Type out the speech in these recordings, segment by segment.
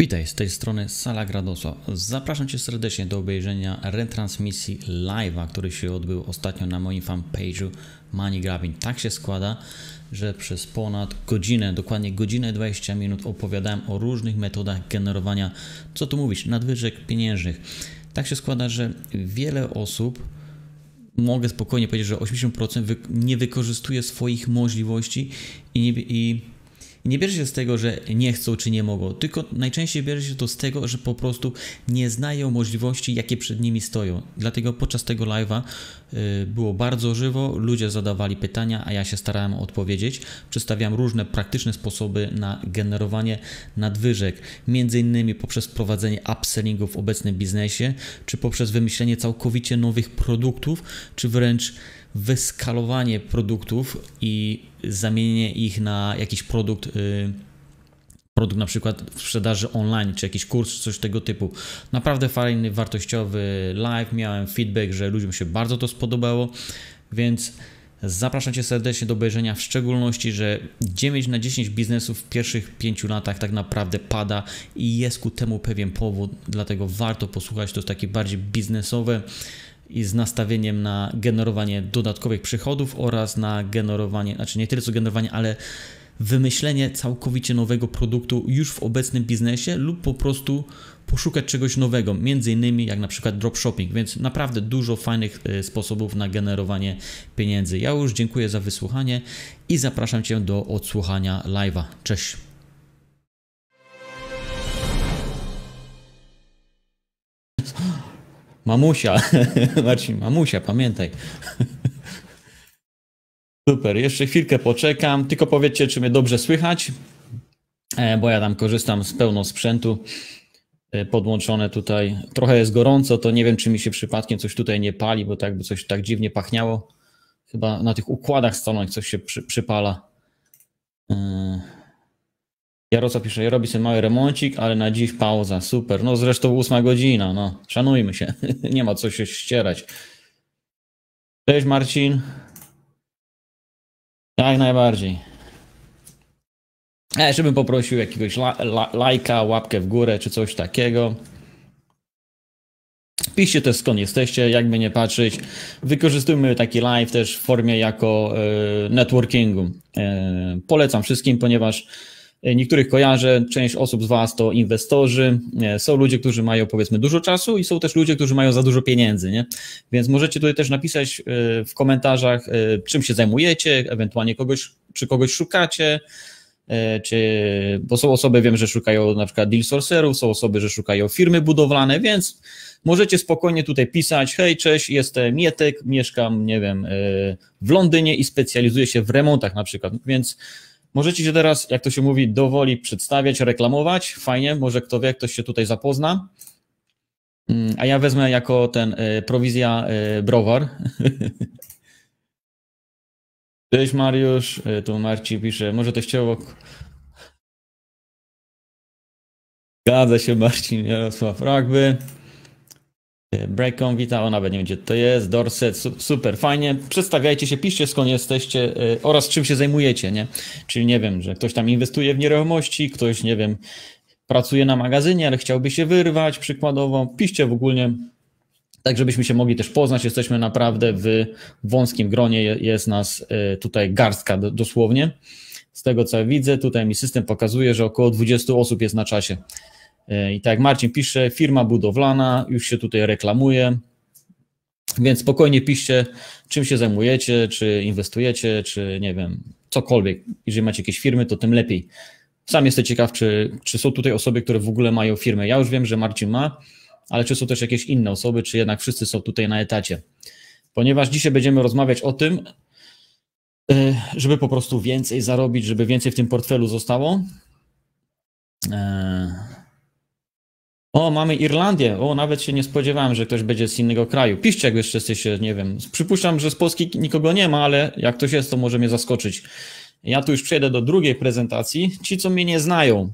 Witaj, z tej strony Sala Gradosław. Zapraszam Cię serdecznie do obejrzenia retransmisji live'a, który się odbył ostatnio na moim fanpage'u Money Grabbing. Tak się składa, że przez ponad godzinę, dokładnie godzinę 20 minut opowiadałem o różnych metodach generowania, co tu mówić, nadwyżek pieniężnych. Tak się składa, że wiele osób mogę spokojnie powiedzieć, że 80% nie wykorzystuje swoich możliwości i, nie, i i nie bierze się z tego, że nie chcą czy nie mogą, tylko najczęściej bierze się to z tego, że po prostu nie znają możliwości, jakie przed nimi stoją. Dlatego podczas tego live'a y, było bardzo żywo, ludzie zadawali pytania, a ja się starałem odpowiedzieć. Przedstawiam różne praktyczne sposoby na generowanie nadwyżek, między innymi poprzez prowadzenie upsellingu w obecnym biznesie, czy poprzez wymyślenie całkowicie nowych produktów, czy wręcz wyskalowanie produktów i zamienienie ich na jakiś produkt. Y, produkt na przykład w sprzedaży online, czy jakiś kurs, czy coś tego typu. Naprawdę fajny, wartościowy live. Miałem feedback, że ludziom się bardzo to spodobało, więc Zapraszam Cię serdecznie do obejrzenia, w szczególności, że 9 na 10 biznesów w pierwszych 5 latach tak naprawdę pada i jest ku temu pewien powód, dlatego warto posłuchać. To jest takie bardziej biznesowe i z nastawieniem na generowanie dodatkowych przychodów oraz na generowanie, znaczy nie tyle co generowanie, ale wymyślenie całkowicie nowego produktu już w obecnym biznesie lub po prostu poszukać czegoś nowego, między innymi jak na przykład dropshipping, więc naprawdę dużo fajnych y, sposobów na generowanie pieniędzy. Ja już dziękuję za wysłuchanie i zapraszam Cię do odsłuchania live'a. Cześć! Mamusia, Marcin, mamusia, pamiętaj. Super, jeszcze chwilkę poczekam. Tylko powiedzcie, czy mnie dobrze słychać, e, bo ja tam korzystam z pełno sprzętu e, podłączone tutaj. Trochę jest gorąco, to nie wiem, czy mi się przypadkiem coś tutaj nie pali, bo tak by coś tak dziwnie pachniało. Chyba na tych układach stanąć coś się przy, przypala. Yy. Jarosław pisze, ja robię sobie mały remoncik, ale na dziś pauza, super. No zresztą ósma godzina, no szanujmy się, nie ma co się ścierać. Cześć Marcin. Jak najbardziej. Ja jeszcze bym poprosił jakiegoś la, la, lajka, łapkę w górę czy coś takiego. Piszcie też skąd jesteście, jakby nie patrzeć. Wykorzystujmy taki live też w formie jako y, networkingu. Y, polecam wszystkim, ponieważ E, niektórych kojarzę, część osób z Was to inwestorzy, e, są ludzie, którzy mają powiedzmy dużo czasu i są też ludzie, którzy mają za dużo pieniędzy, nie? Więc możecie tutaj też napisać e, w komentarzach, czym się zajmujecie, ewentualnie kogoś, czy kogoś szukacie, czy, bo są osoby, wiem, że szukają na przykład deal sourcerów, są osoby, że szukają firmy budowlane, więc możecie spokojnie tutaj pisać, hej, cześć, jestem Mietek, mieszkam, nie wiem, w Londynie i specjalizuję się w remontach na przykład, więc Możecie się teraz, jak to się mówi, dowoli przedstawiać, reklamować. Fajnie, może kto wie, ktoś się tutaj zapozna. Mm, a ja wezmę jako ten y, prowizja y, browar. Cześć Mariusz, e, tu Marci pisze, może teściowo... Zgadza się Marcin Jarosław Ragby. Breakom, wita, ona nawet nie będzie. To jest Dorset, super, fajnie. Przedstawiajcie się, piszcie skąd jesteście y, oraz czym się zajmujecie, nie? Czyli nie wiem, że ktoś tam inwestuje w nieruchomości, ktoś, nie wiem, pracuje na magazynie, ale chciałby się wyrwać przykładowo. Piszcie w ogóle, tak żebyśmy się mogli też poznać. Jesteśmy naprawdę w wąskim gronie, jest nas y, tutaj garstka dosłownie. Z tego co widzę, tutaj mi system pokazuje, że około 20 osób jest na czasie. E, I tak jak Marcin pisze, firma budowlana, już się tutaj reklamuje, więc spokojnie piszcie, czym się zajmujecie, czy inwestujecie, czy nie wiem, cokolwiek. Jeżeli macie jakieś firmy, to tym lepiej. Sam jestem ciekaw, czy, czy są tutaj osoby, które w ogóle mają firmę. Ja już wiem, że Marcin ma, ale czy są też jakieś inne osoby, czy jednak wszyscy są tutaj na etacie. Ponieważ dzisiaj będziemy rozmawiać o tym, e, żeby po prostu więcej zarobić, żeby więcej w tym portfelu zostało. Eee o, mamy Irlandię. O, nawet się nie spodziewałem, że ktoś będzie z innego kraju. Piszcie, jak jeszcze jesteście, nie wiem. Przypuszczam, że z Polski nikogo nie ma, ale jak ktoś jest, to może mnie zaskoczyć. Ja tu już przejdę do drugiej prezentacji. Ci, co mnie nie znają,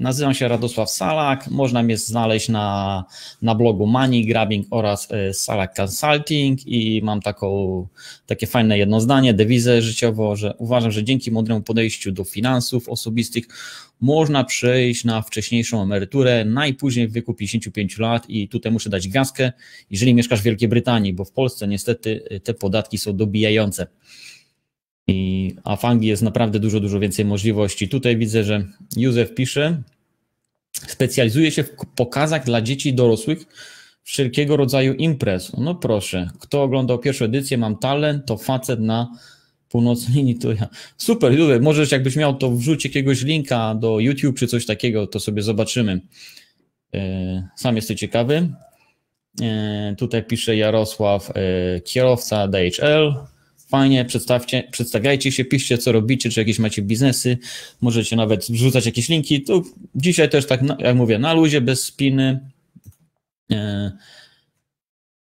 Nazywam się Radosław Salak. Można mnie znaleźć na, na blogu Money Grabbing oraz y, Salak Consulting i mam taką, takie fajne jedno zdanie, dewizę życiowo, że uważam, że dzięki mądremu podejściu do finansów osobistych można przejść na wcześniejszą emeryturę najpóźniej w wieku 55 lat i tutaj muszę dać gaskę, jeżeli mieszkasz w Wielkiej Brytanii, bo w Polsce niestety y, te podatki są dobijające a w Anglii jest naprawdę dużo, dużo więcej możliwości. Tutaj widzę, że Józef pisze, specjalizuje się w pokazach dla dzieci i dorosłych wszelkiego rodzaju imprez. No proszę, kto oglądał pierwszą edycję, mam talent, to facet na północnej to ja. Super, Józef, możesz jakbyś miał to wrzucić jakiegoś linka do YouTube czy coś takiego, to sobie zobaczymy. E, sam jesteś ciekawy. E, tutaj pisze Jarosław, e, kierowca DHL fajnie, przedstawcie, przedstawiajcie się, piszcie co robicie, czy jakieś macie biznesy, możecie nawet wrzucać jakieś linki. Tu dzisiaj też tak, no, jak mówię, na luzie, bez spiny. E,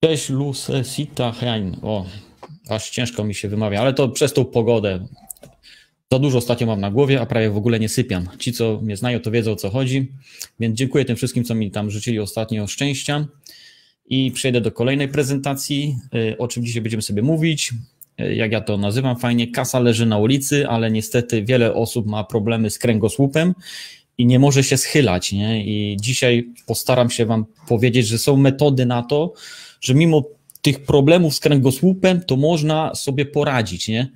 cześć Lucesita Hrain. O, aż ciężko mi się wymawia, ale to przez tą pogodę. Za dużo ostatnio mam na głowie, a prawie w ogóle nie sypiam. Ci, co mnie znają, to wiedzą o co chodzi. Więc dziękuję tym wszystkim, co mi tam życzyli ostatnio szczęścia. I przejdę do kolejnej prezentacji, e, o czym dzisiaj będziemy sobie mówić. E, jak ja to nazywam fajnie, kasa leży na ulicy, ale niestety wiele osób ma problemy z kręgosłupem i nie może się schylać. Nie? I dzisiaj postaram się Wam powiedzieć, że są metody na to, że mimo tych problemów z kręgosłupem, to można sobie poradzić. Nie?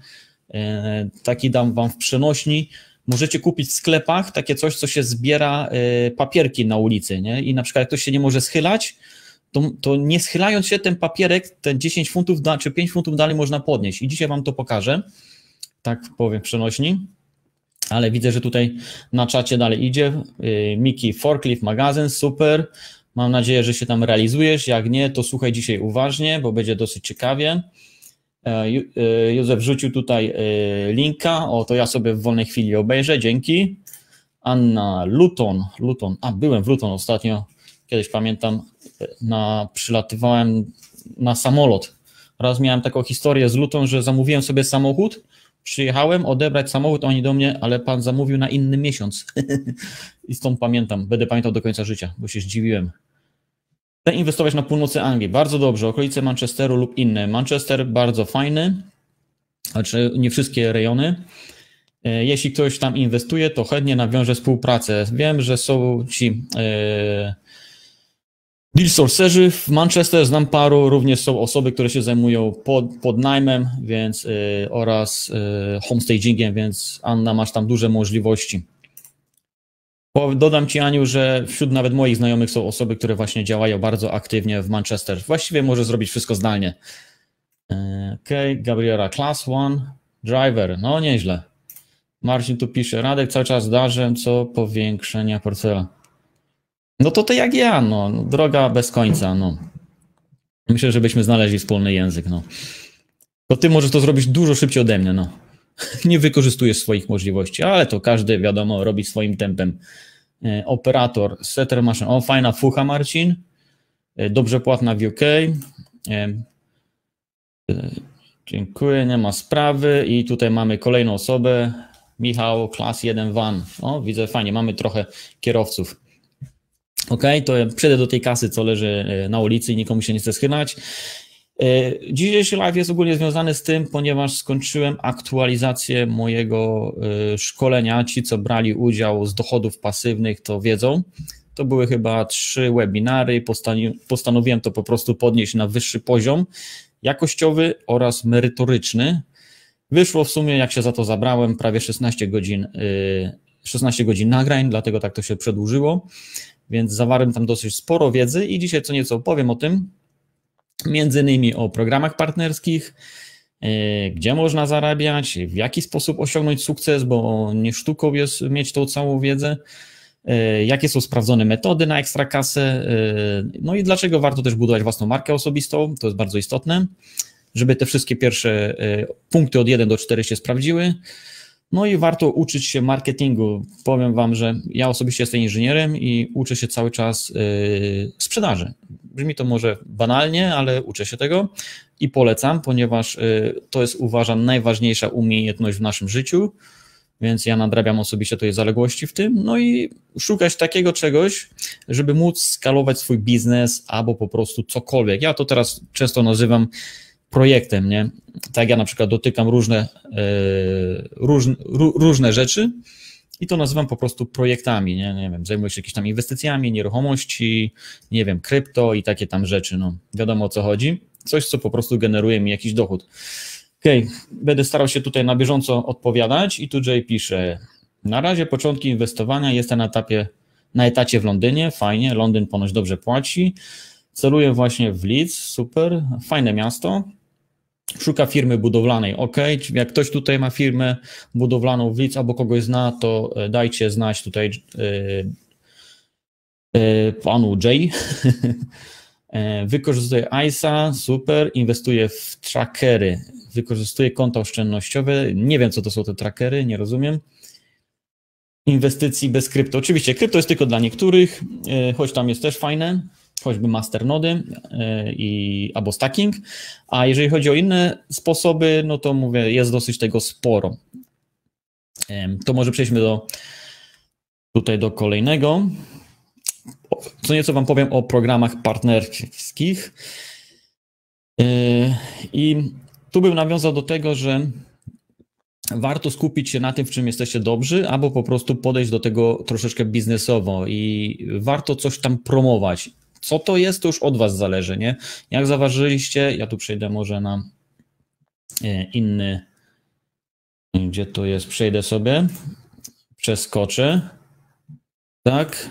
E, taki dam Wam w przenośni. Możecie kupić w sklepach takie coś, co się zbiera e, papierki na ulicy. Nie? I na przykład, jak ktoś się nie może schylać, to, to, nie schylając się ten papierek, ten 10 funtów da, czy 5 funtów dalej można podnieść. I dzisiaj Wam to pokażę, tak powiem przenośni, ale widzę, że tutaj na czacie dalej idzie. Y, Miki, forklift, magazyn, super. Mam nadzieję, że się tam realizujesz. Jak nie, to słuchaj dzisiaj uważnie, bo będzie dosyć ciekawie. E, e, Józef rzucił tutaj e, linka, o to ja sobie w wolnej chwili obejrzę, dzięki. Anna Luton, Luton, a byłem w Luton ostatnio, kiedyś pamiętam, na, przylatywałem na samolot. Raz miałem taką historię z lutą, że zamówiłem sobie samochód, przyjechałem odebrać samochód, oni do mnie, ale pan zamówił na inny miesiąc. I stąd pamiętam, będę pamiętał do końca życia, bo się zdziwiłem. Chcę inwestować na północy Anglii. Bardzo dobrze, okolice Manchesteru lub inne. Manchester bardzo fajny, znaczy nie wszystkie rejony. E, jeśli ktoś tam inwestuje, to chętnie nawiąże współpracę. Wiem, że są ci. Yy, Deal Sourcerzy w Manchester znam paru, również są osoby, które się zajmują pod, podnajmem więc, y, oraz y, homestagingiem, więc Anna, masz tam duże możliwości. Dodam Ci, Aniu, że wśród nawet moich znajomych są osoby, które właśnie działają bardzo aktywnie w Manchester. Właściwie może zrobić wszystko zdalnie. Ok, y, Gabriela, class one, driver, no nieźle. Marcin tu pisze, Radek cały czas darzę co powiększenia portfela. No to to jak ja, no. Droga bez końca, no. Myślę, żebyśmy znaleźli wspólny język, no. To ty możesz to zrobić dużo szybciej ode mnie, no. Nie wykorzystujesz swoich możliwości, ale to każdy, wiadomo, robi swoim tempem. E, operator, setter maszyn. O, fajna fucha, Marcin. E, dobrze płatna w UK. E, dziękuję, nie ma sprawy. I tutaj mamy kolejną osobę. Michał, klas 1 van. O, widzę, fajnie, mamy trochę kierowców. OK, to ja do tej kasy, co leży e, na ulicy i nikomu się nie chce schynać. E, dzisiejszy live jest ogólnie związany z tym, ponieważ skończyłem aktualizację mojego e, szkolenia. Ci, co brali udział z dochodów pasywnych, to wiedzą. To były chyba trzy webinary. Postanowiłem to po prostu podnieść na wyższy poziom jakościowy oraz merytoryczny. Wyszło w sumie, jak się za to zabrałem, prawie 16 godzin, 16 godzin nagrań, dlatego tak to się przedłużyło więc zawarłem tam dosyć sporo wiedzy i dzisiaj co nieco opowiem o tym, między innymi o programach partnerskich, e, gdzie można zarabiać, w jaki sposób osiągnąć sukces, bo nie sztuką jest mieć tą całą wiedzę, e, jakie są sprawdzone metody na ekstra kasę, e, no i dlaczego warto też budować własną markę osobistą, to jest bardzo istotne, żeby te wszystkie pierwsze punkty od 1 do 4 się sprawdziły. No i warto uczyć się marketingu. Powiem Wam, że ja osobiście jestem inżynierem i uczę się cały czas yy, sprzedaży. Brzmi to może banalnie, ale uczę się tego i polecam, ponieważ yy, to jest uważam najważniejsza umiejętność w naszym życiu, więc ja nadrabiam osobiście tutaj zaległości w tym. No i szukać takiego czegoś, żeby móc skalować swój biznes albo po prostu cokolwiek. Ja to teraz często nazywam projektem, nie? Tak ja na przykład dotykam różne, e, różne, różne rzeczy i to nazywam po prostu projektami, nie? nie wiem, zajmuję się jakimiś tam inwestycjami, nieruchomości, nie wiem, krypto i takie tam rzeczy, no wiadomo o co chodzi, coś co po prostu generuje mi jakiś dochód. Okej, okay. będę starał się tutaj na bieżąco odpowiadać i tu Jay pisze, na razie początki inwestowania jestem na etapie, na etacie w Londynie, fajnie, Londyn ponoć dobrze płaci, celuję właśnie w Leeds, super, fajne miasto, szuka firmy budowlanej. OK, jak ktoś tutaj ma firmę budowlaną w Lidz albo kogoś zna, to e, dajcie znać tutaj e, e, panu Jay. Wykorzystuje ISA, super, inwestuje w trackery, wykorzystuje konta oszczędnościowe. Nie wiem, co to są te trackery, nie rozumiem. Inwestycji bez krypto. Oczywiście, krypto jest tylko dla niektórych, choć tam jest też fajne choćby masternody e, i, albo stacking, a jeżeli chodzi o inne sposoby, no to mówię, jest dosyć tego sporo. To może przejdźmy do tutaj do kolejnego. Co nieco Wam powiem o programach partnerskich. E, I tu bym nawiązał do tego, że warto skupić się na tym, w czym jesteście dobrzy, albo po prostu podejść do tego troszeczkę biznesowo i warto coś tam promować. Co to jest, to już od Was zależy, nie? Jak zauważyliście, ja tu przejdę może na e, inny, gdzie to jest, przejdę sobie, przeskoczę, tak,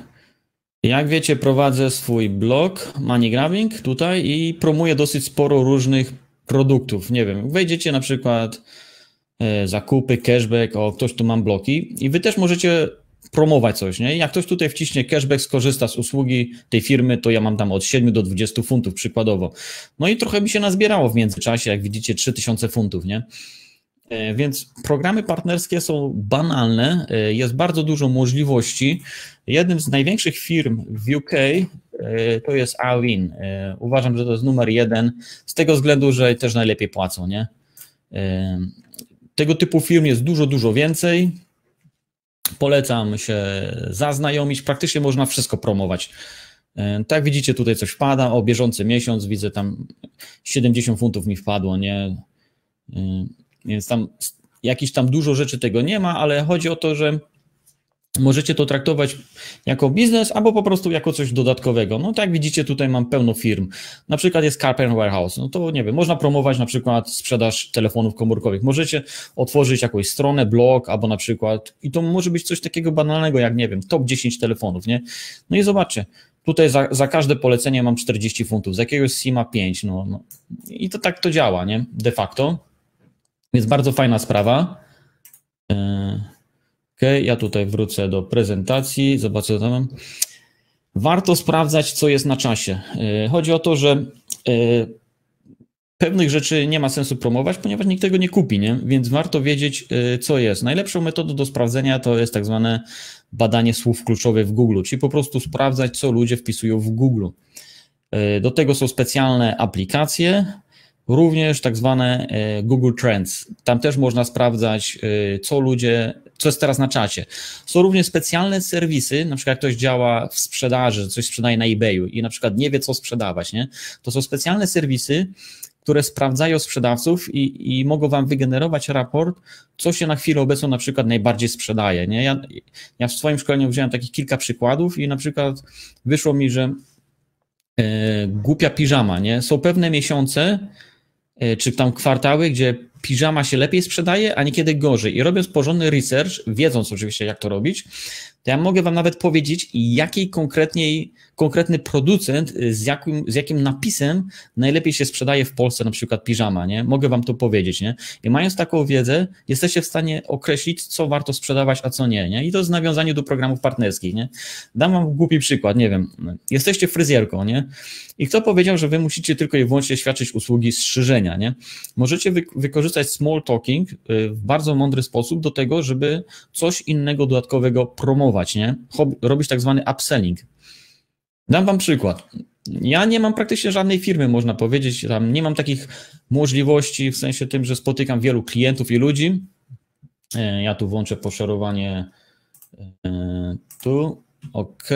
jak wiecie, prowadzę swój blog Money Grabbing tutaj i promuję dosyć sporo różnych produktów. Nie wiem, wejdziecie na przykład e, zakupy, cashback, o ktoś tu mam bloki i wy też możecie promować coś, nie? Jak ktoś tutaj wciśnie cashback, skorzysta z usługi tej firmy, to ja mam tam od 7 do 20 funtów przykładowo. No i trochę mi się nazbierało w międzyczasie, jak widzicie, 3000 funtów, nie? E, więc programy partnerskie są banalne, e, jest bardzo dużo możliwości. Jednym z największych firm w UK e, to jest Awin. Uważam, że to jest numer jeden, z tego względu, że też najlepiej płacą, nie? Tego typu firm jest dużo, dużo więcej. Polecam się zaznajomić, praktycznie można wszystko promować. E, tak widzicie, tutaj coś wpada, o bieżący miesiąc, widzę tam 70 funtów mi wpadło, nie? E, więc tam jakiś tam dużo rzeczy tego nie ma, ale chodzi o to, że Możecie to traktować jako biznes albo po prostu jako coś dodatkowego. No tak jak widzicie, tutaj mam pełno firm. Na przykład jest Carpen Warehouse. No to nie wiem, można promować na przykład sprzedaż telefonów komórkowych. Możecie otworzyć jakąś stronę, blog albo na przykład i to może być coś takiego banalnego jak, nie wiem, top 10 telefonów, nie? No i zobaczcie, tutaj za, za każde polecenie mam 40 funtów, z jakiegoś SIMA 5, no, no. I to tak to działa, nie? De facto. Więc bardzo fajna sprawa. Ok, ja tutaj wrócę do prezentacji, zobaczę co tam mam. Warto sprawdzać, co jest na czasie. E, chodzi o to, że e, pewnych rzeczy nie ma sensu promować, ponieważ nikt tego nie kupi, nie? więc warto wiedzieć, e, co jest. Najlepszą metodą do sprawdzenia to jest tak zwane badanie słów kluczowych w Google, czyli po prostu sprawdzać, co ludzie wpisują w Google. Do tego są specjalne aplikacje, Również tak zwane e, Google Trends. Tam też można sprawdzać, e, co ludzie, co jest teraz na czacie. Są również specjalne serwisy, na przykład jak ktoś działa w sprzedaży, coś sprzedaje na eBayu i na przykład nie wie, co sprzedawać, nie? To są specjalne serwisy, które sprawdzają sprzedawców i, i mogą wam wygenerować raport, co się na chwilę obecną na przykład najbardziej sprzedaje. Nie? Ja, ja w swoim szkoleniu wziąłem takich kilka przykładów i na przykład wyszło mi, że e, głupia piżama, nie? Są pewne miesiące, E, czy tam kwartały, gdzie piżama się lepiej sprzedaje, a niekiedy gorzej. I robiąc porządny research, wiedząc oczywiście, jak to robić, to ja mogę Wam nawet powiedzieć, jaki konkretniej, konkretny producent y, z jakim, z jakim napisem najlepiej się sprzedaje w Polsce, na przykład piżama, nie? Mogę Wam to powiedzieć, nie? I mając taką wiedzę, jesteście w stanie określić, co warto sprzedawać, a co nie, nie? I to jest nawiązanie do programów partnerskich, nie? Dam Wam głupi przykład, nie wiem. Jesteście fryzjerką, nie? I kto powiedział, że Wy musicie tylko i wyłącznie świadczyć usługi strzyżenia, nie? Możecie wy wykorzystać small talking y, w bardzo mądry sposób do tego, żeby coś innego dodatkowego promować nie? Robić tak zwany upselling. Dam wam przykład. Ja nie mam praktycznie żadnej firmy, można powiedzieć. Tam nie mam takich możliwości w sensie tym, że spotykam wielu klientów i ludzi. E, ja tu włączę poszerowanie. E, tu, ok.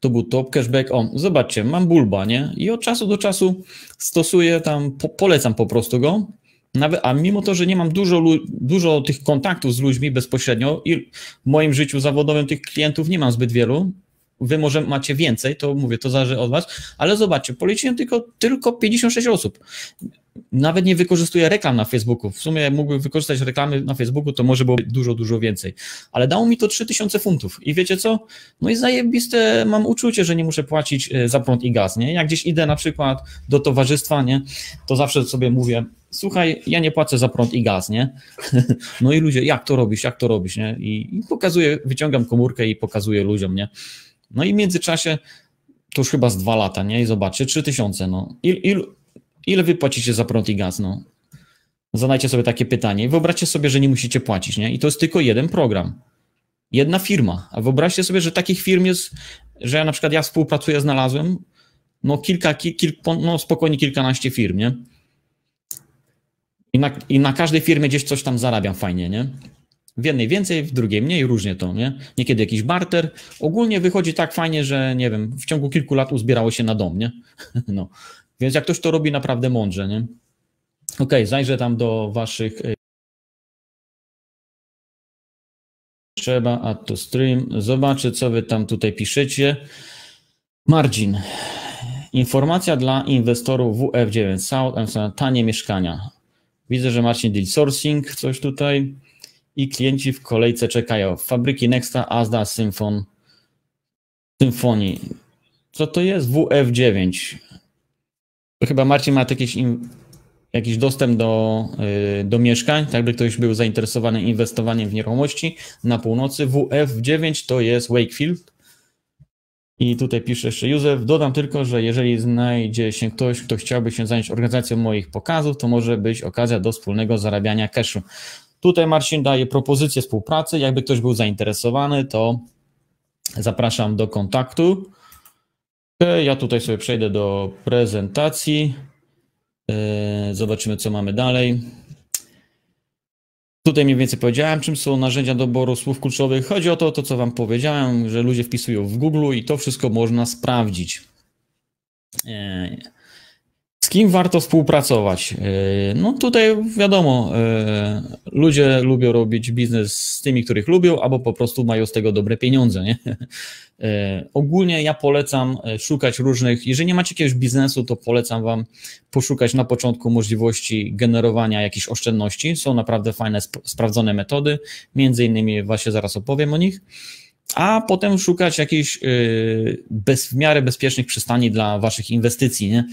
To był top cashback. O, zobaczcie, mam bulba, nie? I od czasu do czasu stosuję tam, po, polecam po prostu go nawet, a mimo to, że nie mam dużo, dużo tych kontaktów z ludźmi bezpośrednio i w moim życiu zawodowym tych klientów nie mam zbyt wielu, wy może macie więcej, to mówię, to zależy od was, ale zobaczcie, policzyłem tylko, tylko 56 osób. Nawet nie wykorzystuję reklam na Facebooku. W sumie mógłbym wykorzystać reklamy na Facebooku, to może byłoby dużo, dużo więcej. Ale dało mi to 3000 funtów. I wiecie co? No i zajebiste mam uczucie, że nie muszę płacić e, za prąd i gaz, nie? Jak gdzieś idę na przykład do towarzystwa, nie? To zawsze sobie mówię, słuchaj, ja nie płacę za prąd i gaz, nie? No i ludzie, jak to robisz, jak to robisz, nie? I, i pokazuję, wyciągam komórkę i pokazuję ludziom, nie? No i w międzyczasie to już chyba z dwa lata, nie? I zobaczcie, tysiące, no. Il, il, ile wy płacicie za prąd i gaz, no? Zadajcie sobie takie pytanie. Wyobraźcie sobie, że nie musicie płacić, nie? I to jest tylko jeden program. Jedna firma. A wyobraźcie sobie, że takich firm jest, że ja na przykład ja współpracuję, znalazłem, no kilka, kil, kil, no spokojnie kilkanaście firm, nie? I na, I na każdej firmie gdzieś coś tam zarabiam fajnie, nie? W jednej więcej, w drugiej mniej, różnie to, nie? Niekiedy jakiś barter. Ogólnie wychodzi tak fajnie, że nie wiem, w ciągu kilku lat uzbierało się na dom, nie? No. Więc jak ktoś to robi naprawdę mądrze, nie? Okej, okay, zajrzę tam do waszych y, trzeba, a to stream. Zobaczę, co wy tam tutaj piszecie. Margin. Informacja dla inwestorów WF9 South, tanie mieszkania. Widzę, że macie deal sourcing, coś tutaj i klienci w kolejce czekają. Fabryki Nexta, Asda, Symfon, Symfoni. Co to jest? WF9. Chyba Marcin ma jakiś, jakiś dostęp do, y, do mieszkań, tak by ktoś był zainteresowany inwestowaniem w nieruchomości na północy. WF9 to jest Wakefield. I tutaj pisze jeszcze Józef, dodam tylko, że jeżeli znajdzie się ktoś, kto chciałby się zająć organizacją moich pokazów, to może być okazja do wspólnego zarabiania cashu. Tutaj Marcin daje propozycję współpracy, jakby ktoś był zainteresowany, to zapraszam do kontaktu. Ja tutaj sobie przejdę do prezentacji. E, zobaczymy, co mamy dalej. Tutaj mniej więcej powiedziałem, czym są narzędzia doboru słów kluczowych. Chodzi o to, to co Wam powiedziałem, że ludzie wpisują w Google i to wszystko można sprawdzić. E, z kim warto współpracować? Y, no tutaj wiadomo, y, ludzie lubią robić biznes z tymi, których lubią, albo po prostu mają z tego dobre pieniądze. Nie? Y, ogólnie ja polecam szukać różnych, jeżeli nie macie jakiegoś biznesu, to polecam Wam poszukać na początku możliwości generowania jakichś oszczędności. Są naprawdę fajne, sprawdzone metody, między innymi właśnie zaraz opowiem o nich a potem szukać jakichś y, bez, w miarę bezpiecznych przystani dla waszych inwestycji, nie?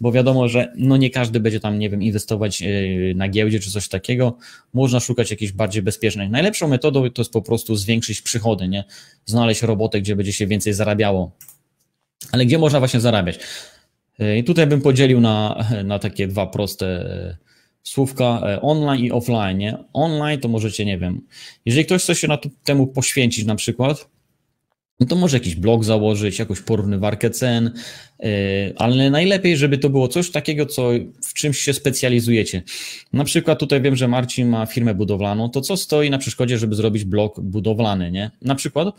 bo wiadomo, że no nie każdy będzie tam, nie wiem, inwestować y, na giełdzie czy coś takiego. Można szukać jakichś bardziej bezpiecznych. Najlepszą metodą to jest po prostu zwiększyć przychody, nie? znaleźć robotę, gdzie będzie się więcej zarabiało. Ale gdzie można właśnie zarabiać? Y, I tutaj bym podzielił na, na takie dwa proste słówka e, online i offline. Nie? Online to możecie, nie wiem, jeżeli ktoś chce się na to, temu poświęcić na przykład, no to może jakiś blog założyć, jakąś porównywarkę cen, e, ale najlepiej, żeby to było coś takiego, co w czymś się specjalizujecie. Na przykład tutaj wiem, że Marcin ma firmę budowlaną, to co stoi na przeszkodzie, żeby zrobić blog budowlany, nie? Na przykład,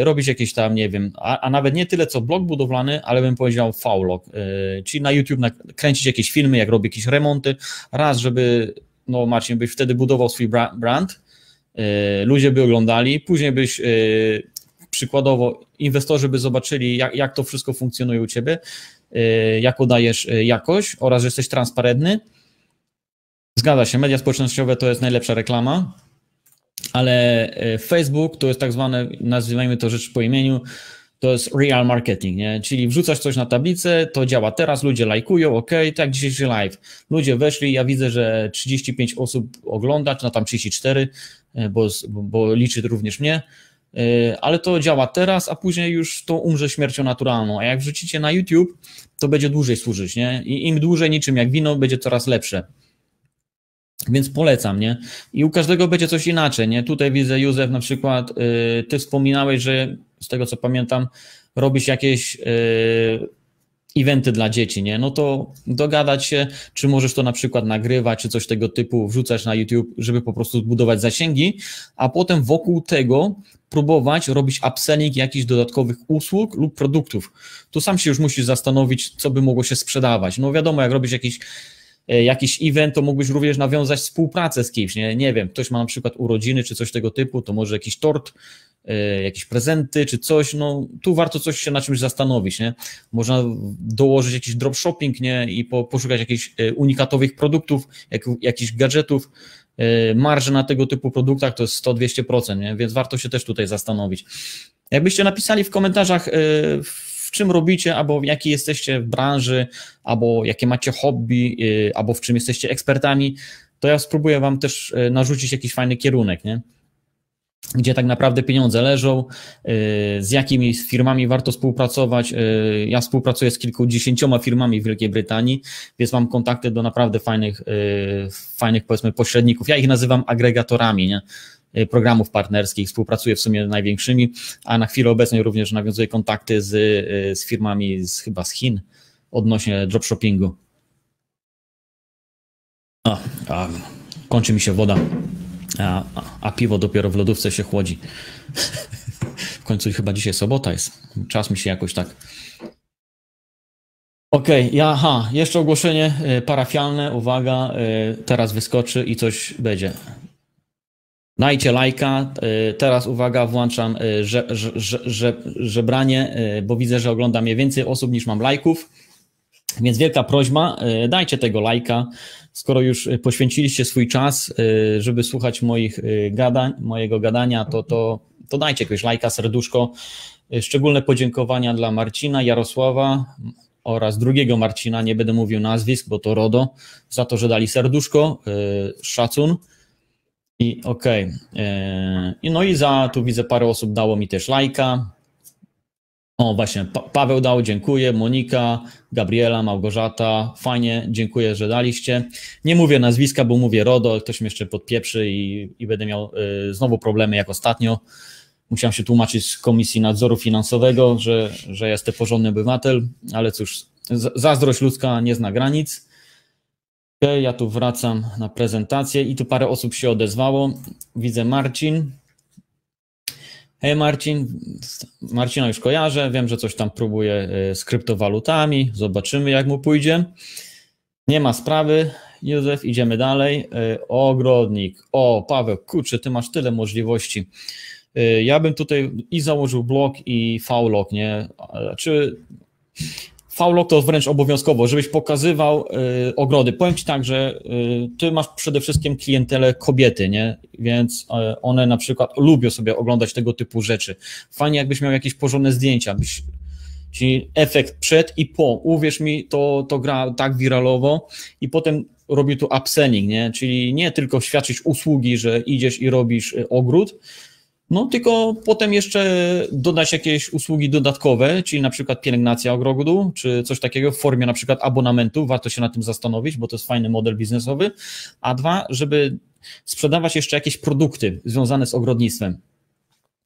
Y, robić jakieś tam, nie wiem, a, a, nawet nie tyle co blog budowlany, ale bym powiedział vlog, y, czyli na YouTube kręcić jakieś filmy, jak robię jakieś remonty, raz, żeby, no Marcin, byś wtedy budował swój brand, y, ludzie by oglądali, później byś przykładowo inwestorzy by zobaczyli, jak, jak to wszystko funkcjonuje u ciebie, jak udajesz jakość oraz, że jesteś transparentny. Zgadza się, media społecznościowe to jest najlepsza reklama, ale e, Facebook to jest tak zwane, nazywajmy to rzecz po imieniu, to jest real marketing, nie? czyli wrzucasz coś na tablicę, to działa teraz, ludzie lajkują, ok, tak dzisiejszy live. Ludzie weszli, ja widzę, że 35 osób ogląda, czy na tam 34, e, bo, bo liczy również mnie, e, ale to działa teraz, a później już to umrze śmiercią naturalną. A jak wrzucicie na YouTube, to będzie dłużej służyć, nie? I im dłużej niczym jak wino, będzie coraz lepsze. Więc polecam, nie? I u każdego będzie coś inaczej, nie? Tutaj widzę, Józef, na przykład, yy, ty wspominałeś, że z tego co pamiętam, robisz jakieś yy, eventy dla dzieci, nie? No to dogadać się, czy możesz to na przykład nagrywać, czy coś tego typu wrzucać na YouTube, żeby po prostu zbudować zasięgi, a potem wokół tego próbować robić upselling jakichś dodatkowych usług lub produktów. Tu sam się już musisz zastanowić, co by mogło się sprzedawać. No wiadomo, jak robisz jakiś E, jakiś event, to mógłbyś również nawiązać współpracę z kimś, nie, nie wiem, ktoś ma na przykład urodziny czy coś tego typu, to może jakiś tort, e, jakieś prezenty czy coś, no tu warto coś się na czymś zastanowić, nie? Można dołożyć jakiś dropshopping, nie? I po, poszukać jakichś e, unikatowych produktów, jak, jakichś gadżetów, marże na tego typu produktach to jest 100-200%, nie? Więc warto się też tutaj zastanowić. Jakbyście napisali w komentarzach w w czym robicie, albo w jakiej jesteście w branży, albo jakie macie hobby, y, albo w czym jesteście ekspertami, to ja spróbuję Wam też y, narzucić jakiś fajny kierunek, nie? gdzie tak naprawdę pieniądze leżą, y, z jakimi firmami warto współpracować. Ja współpracuję z kilkudziesięcioma firmami w Wielkiej Brytanii, więc mam kontakty do naprawdę fajnych, fajnych powiedzmy pośredników. Ja ich nazywam agregatorami, nie? Y, programów partnerskich, współpracuję w sumie z największymi, a na chwilę obecną również nawiązuję kontakty z, y, z firmami z, chyba z Chin odnośnie dropshoppingu. A, a, kończy mi się woda, a, a piwo dopiero w lodówce się chłodzi. w końcu chyba dzisiaj sobota jest. Czas mi się jakoś tak Okej, okay, ja, aha, jeszcze ogłoszenie y, parafialne, uwaga, teraz wyskoczy i coś będzie. Dajcie lajka. E, teraz uwaga, włączam e, że, że, że, żebranie, e, bo widzę, że ogląda mnie więcej osób niż mam lajków. Więc wielka prośba, dajcie tego lajka. Skoro już poświęciliście swój czas, żeby słuchać moich gadań, mojego gadania, to, to, to dajcie jakoś lajka, serduszko. Szczególne podziękowania dla Marcina, Jarosława oraz drugiego Marcina, nie będę mówił nazwisk, bo to RODO, za to, że dali serduszko, szacun. I okej. Okay. E, no i za, tu widzę parę osób dało mi też lajka. O, właśnie, pa Paweł dał, dziękuję, Monika, Gabriela, Małgorzata, fajnie, dziękuję, że daliście. Nie mówię nazwiska, bo mówię RODO, ktoś mi jeszcze podpieprzy i, i będę miał y, znowu problemy jak ostatnio. Musiałem się tłumaczyć z Komisji Nadzoru Finansowego, że, że jestem porządny obywatel, ale cóż, zazdrość ludzka nie zna granic. Okay, ja tu wracam na prezentację i tu parę osób się odezwało. Widzę Marcin. Hej Marcin, Marcina już kojarzę, wiem, że coś tam próbuje y, z kryptowalutami, zobaczymy jak mu pójdzie. Nie ma sprawy, Józef, idziemy dalej. Y, ogrodnik, o Paweł, kurczę, ty masz tyle możliwości. Y, ja bym tutaj i założył blok i v-lock, nie? Czy Paulo, to wręcz obowiązkowo, żebyś pokazywał y, ogrody. Powiem Ci tak, że y, Ty masz przede wszystkim klientelę kobiety, nie? Więc y, one na przykład lubią sobie oglądać tego typu rzeczy. Fajnie, jakbyś miał jakieś porządne zdjęcia, byś Czyli efekt przed i po. Uwierz mi, to, to gra tak wiralowo i potem robi tu upselling, nie? Czyli nie tylko świadczyć usługi, że idziesz i robisz y, ogród, no, tylko potem jeszcze dodać jakieś usługi dodatkowe, czyli na przykład pielęgnacja ogrodu, czy coś takiego w formie na przykład abonamentu. Warto się na tym zastanowić, bo to jest fajny model biznesowy. A dwa, żeby sprzedawać jeszcze jakieś produkty związane z ogrodnictwem.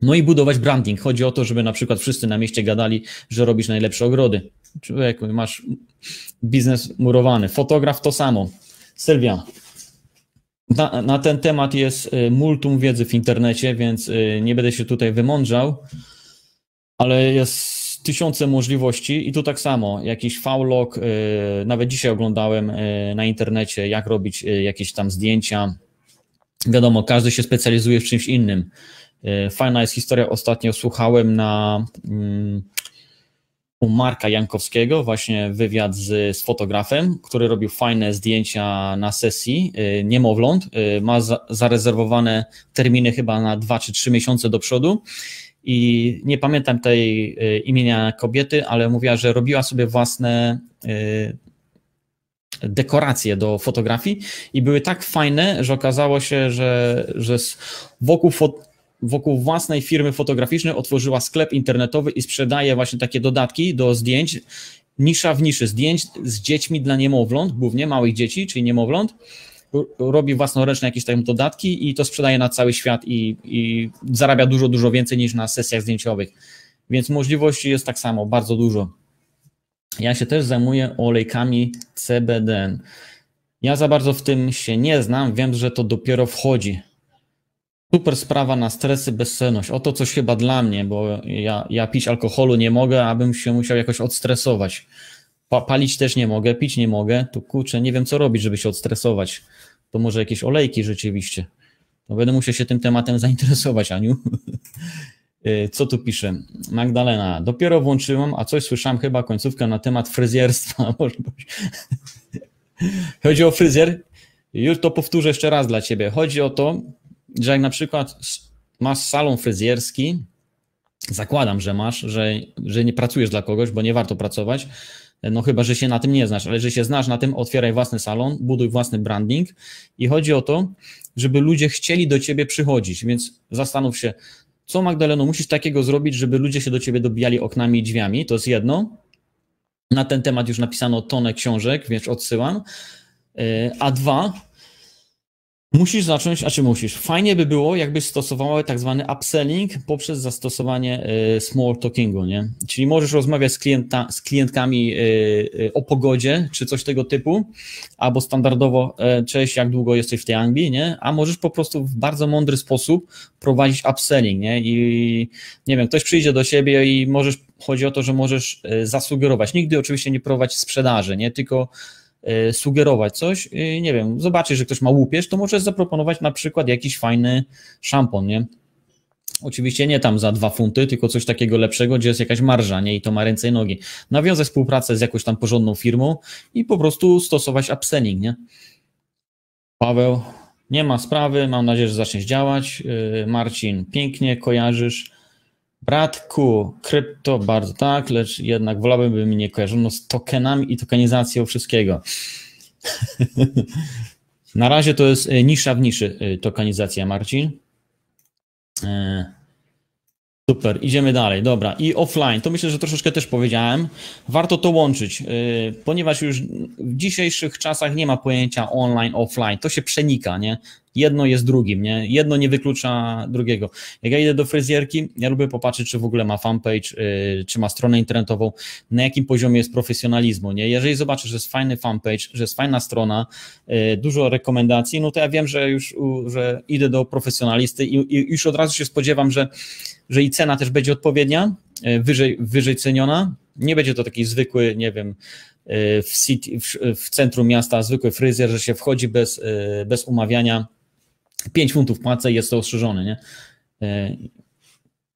No i budować branding. Chodzi o to, żeby na przykład wszyscy na mieście gadali, że robisz najlepsze ogrody. Człowieku, masz biznes murowany. Fotograf to samo. Sylwia, na, na, ten temat jest y, multum wiedzy w internecie, więc y, nie będę się tutaj wymądrzał, ale jest tysiące możliwości i tu tak samo, jakiś faulog, y, nawet dzisiaj oglądałem na internecie, jak robić jakieś tam zdjęcia. Wiadomo, każdy się specjalizuje w czymś innym. Fajna jest historia, ostatnio słuchałem na mm, u Marka Jankowskiego, właśnie wywiad z, z fotografem, który robił fajne zdjęcia na sesji y, niemowląt. Y, ma za, zarezerwowane terminy chyba na 2 czy 3 miesiące do przodu. I nie pamiętam tej y, imienia kobiety, ale mówiła, że robiła sobie własne dekoracje do fotografii i były tak fajne, że okazało się, że, że wokół fot wokół własnej firmy fotograficznej otworzyła sklep internetowy i sprzedaje właśnie takie dodatki do zdjęć. Nisza w niszy zdjęć z dziećmi dla niemowląt, głównie małych dzieci, czyli niemowląt. Robi własnoręczne jakieś tam dodatki i to sprzedaje na cały świat i, i zarabia dużo, dużo więcej niż na sesjach zdjęciowych. Więc możliwości jest tak samo, bardzo dużo. Ja się też zajmuję olejkami CBD. Ja za bardzo w tym się nie znam, wiem, że to dopiero wchodzi Super sprawa na stresy, bezsenność. Oto coś chyba dla mnie, bo ja, ja pić alkoholu nie mogę, abym się musiał jakoś odstresować. Pa, palić też nie mogę, pić nie mogę. Tu kurczę, nie wiem co robić, żeby się odstresować. To może jakieś olejki rzeczywiście. No będę musiał się tym tematem zainteresować, Aniu. Y, co tu pisze? Magdalena, dopiero włączyłam, a coś słyszałam chyba końcówkę na temat fryzjerstwa. Chodzi o fryzjer. Już to powtórzę jeszcze raz dla ciebie. Chodzi o to, że jak na przykład masz salon fryzjerski, zakładam, że masz, że, że nie pracujesz dla kogoś, bo nie warto pracować, no chyba, że się na tym nie znasz, ale że się znasz na tym, otwieraj własny salon, buduj własny branding i chodzi o to, żeby ludzie chcieli do ciebie przychodzić, więc zastanów się, co Magdaleno musisz takiego zrobić, żeby ludzie się do ciebie dobijali oknami i drzwiami, to jest jedno. Na ten temat już napisano tonę książek, więc odsyłam. E, a dwa, Musisz zacząć, a czy musisz? Fajnie by było, jakbyś stosowała tak zwany upselling poprzez zastosowanie e, small talkingu, nie? Czyli możesz rozmawiać z, klienta, z klientkami e, e, o pogodzie, czy coś tego typu, albo standardowo, cześć, jak długo jesteś w tej Anglii, nie? A możesz po prostu w bardzo mądry sposób prowadzić upselling, nie? I nie wiem, ktoś przyjdzie do siebie i możesz, chodzi o to, że możesz zasugerować. Nigdy oczywiście nie prowadzić sprzedaży, nie? Tylko E, sugerować coś, e, nie wiem, zobaczysz, że ktoś ma łupież, to możesz zaproponować na przykład jakiś fajny szampon, nie? Oczywiście nie tam za dwa funty, tylko coś takiego lepszego, gdzie jest jakaś marża, nie? I to ma ręce i nogi. Nawiązać współpracę z jakąś tam porządną firmą i po prostu stosować upselling, nie? Paweł, nie ma sprawy, mam nadzieję, że zaczniesz działać. E, Marcin, pięknie kojarzysz. Bratku, krypto bardzo tak, lecz jednak wolałbym, by mnie kojarzono z tokenami i tokenizacją wszystkiego. Na razie to jest e, nisza w niszy e, tokenizacja, Marcin. E, super, idziemy dalej, dobra. I offline, to myślę, że troszeczkę też powiedziałem. Warto to łączyć, ponieważ już w dzisiejszych czasach nie ma pojęcia online, offline. To się przenika, nie? jedno jest drugim, nie? jedno nie wyklucza drugiego. Jak ja idę do fryzjerki, ja lubię popatrzeć, czy w ogóle ma fanpage, y, czy ma stronę internetową, na jakim poziomie jest profesjonalizmu. Nie? Jeżeli zobaczę, że jest fajny fanpage, że jest fajna strona, y, dużo rekomendacji, no to ja wiem, że już że idę do profesjonalisty i, i już od razu się spodziewam, że, że i cena też będzie odpowiednia, y, wyżej, wyżej ceniona. Nie będzie to taki zwykły, nie wiem, w, city, w, w centrum miasta zwykły fryzjer, że się wchodzi bez, bez umawiania 5 funtów płacę i jest to ostrzeżone, nie? E,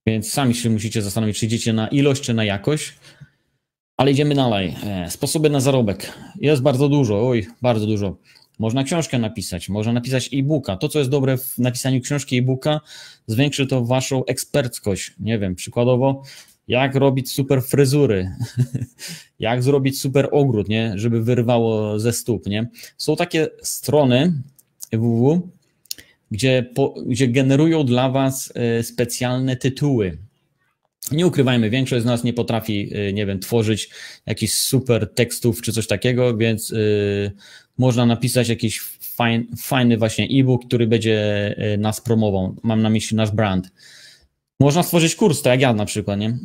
więc sami się musicie zastanowić, czy idziecie na ilość, czy na jakość. Ale idziemy dalej. E, sposoby na zarobek. Jest bardzo dużo, oj, bardzo dużo. Można książkę napisać, można napisać e-booka. To, co jest dobre w napisaniu książki e-booka, zwiększy to waszą eksperckość. Nie wiem, przykładowo, jak robić super fryzury, jak zrobić super ogród, nie? żeby wyrwało ze stóp. Nie? Są takie strony www, gdzie, po, gdzie generują dla Was e, specjalne tytuły. Nie ukrywajmy, większość z nas nie potrafi, e, nie wiem, tworzyć jakichś super tekstów czy coś takiego, więc e, można napisać jakiś fajn, fajny właśnie e-book, który będzie nas promował. Mam na myśli nasz brand. Można stworzyć kurs, tak jak ja na przykład, nie?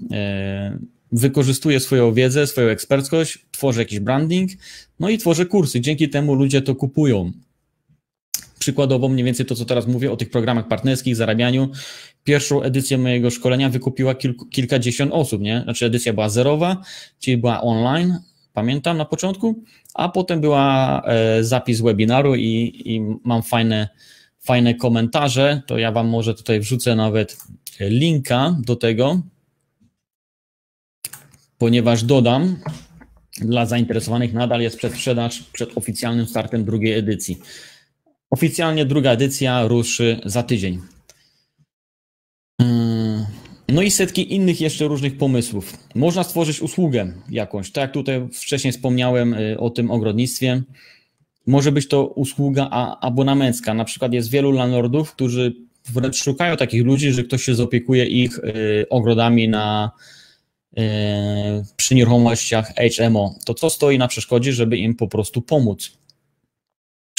wykorzystuję swoją wiedzę, swoją eksperckość, tworzę jakiś branding, no i tworzę kursy. Dzięki temu ludzie to kupują przykładowo mniej więcej to, co teraz mówię o tych programach partnerskich, zarabianiu. Pierwszą edycję mojego szkolenia wykupiła kilku, kilkadziesiąt osób, nie? Znaczy edycja była zerowa, czyli była online, pamiętam na początku, a potem była e, zapis webinaru i, i mam fajne, fajne komentarze, to ja Wam może tutaj wrzucę nawet linka do tego, ponieważ dodam, dla zainteresowanych nadal jest przedsprzedaż przed oficjalnym startem drugiej edycji. Oficjalnie druga edycja ruszy za tydzień. Mm, no i setki innych jeszcze różnych pomysłów. Można stworzyć usługę jakąś, tak jak tutaj wcześniej wspomniałem y, o tym ogrodnictwie. Może być to usługa abonamencka. Na przykład jest wielu landlordów, którzy wręcz szukają takich ludzi, że ktoś się zopiekuje ich y, ogrodami na, y, przy nieruchomościach HMO. To co stoi na przeszkodzie, żeby im po prostu pomóc?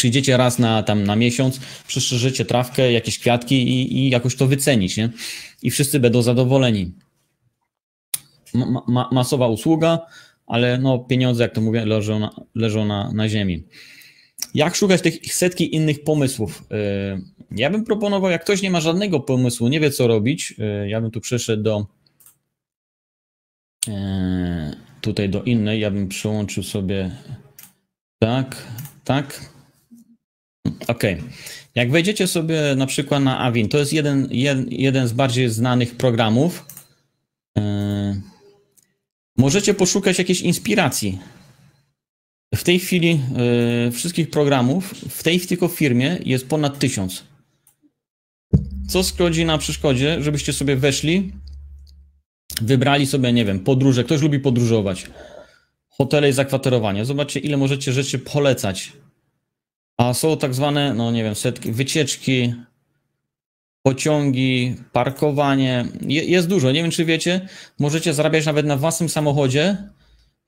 przyjdziecie raz na, tam na miesiąc, przyszerzycie trawkę, jakieś kwiatki i, i jakoś to wycenić, nie? I wszyscy będą zadowoleni. Ma, ma, masowa usługa, ale no pieniądze, jak to mówię, leżą na, leżą na, na ziemi. Jak szukać tych setki innych pomysłów? Y, ja bym proponował, jak ktoś nie ma żadnego pomysłu, nie wie co robić, y, ja bym tu przeszedł do y, tutaj do innej, ja bym przyłączył sobie tak, tak. Okej. Okay. Jak wejdziecie sobie na przykład na Avin, to jest jeden, jed, jeden z bardziej znanych programów. E, możecie poszukać jakiejś inspiracji. W tej chwili e, wszystkich programów w tej tylko firmie jest ponad tysiąc. Co skrodzi na przeszkodzie, żebyście sobie weszli, wybrali sobie, nie wiem, podróże. Ktoś lubi podróżować. Hotele i zakwaterowanie. Zobaczcie, ile możecie rzeczy polecać a są tak zwane, no nie wiem, setki, wycieczki, pociągi, parkowanie. Je, jest dużo, nie wiem czy wiecie. Możecie zarabiać nawet na własnym samochodzie.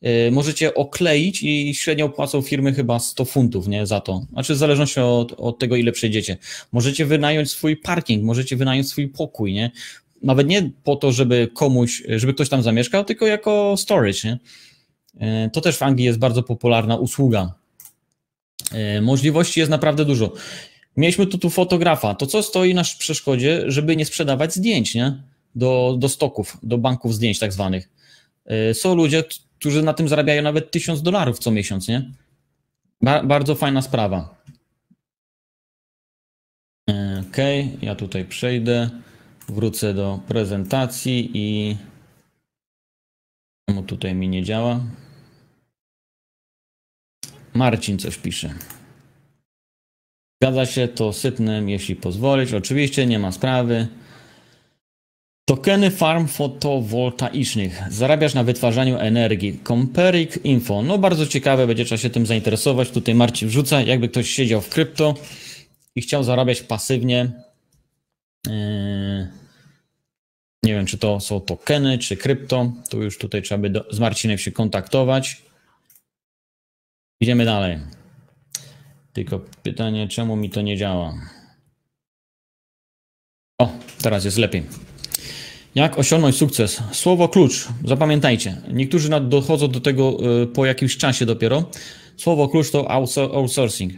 Yy, możecie okleić i średnio płacą firmy chyba 100 funtów nie, za to. Znaczy w zależności od, od tego, ile przejdziecie. Możecie wynająć swój parking, możecie wynająć swój pokój, nie? Nawet nie po to, żeby komuś, żeby ktoś tam zamieszkał, tylko jako storage, nie? Yy, to też w Anglii jest bardzo popularna usługa E, możliwości jest naprawdę dużo. Mieliśmy tu, tu fotografa. To co stoi na przeszkodzie, żeby nie sprzedawać zdjęć, nie? Do, do stoków, do banków zdjęć tak zwanych. E, są ludzie, którzy na tym zarabiają nawet 1000 dolarów co miesiąc, nie? Ba bardzo fajna sprawa. E, OK, ja tutaj przejdę, wrócę do prezentacji i... Czemu tutaj mi nie działa? Marcin coś pisze. Zgadza się, to sypnę, jeśli pozwolić. Oczywiście nie ma sprawy. Tokeny farm fotowoltaicznych. Zarabiasz na wytwarzaniu energii. Comperic Info. No bardzo ciekawe, będzie trzeba się tym zainteresować. Tutaj Marcin wrzuca, jakby ktoś siedział w krypto i chciał zarabiać pasywnie. Yy, nie wiem, czy to są tokeny, czy krypto. Tu już tutaj trzeba by do, z Marcinem się kontaktować. Idziemy dalej. Tylko pytanie, czemu mi to nie działa? O, teraz jest lepiej. Jak osiągnąć sukces? Słowo klucz, zapamiętajcie. Niektórzy dochodzą do tego e, po jakimś czasie dopiero. Słowo klucz to outsourcing.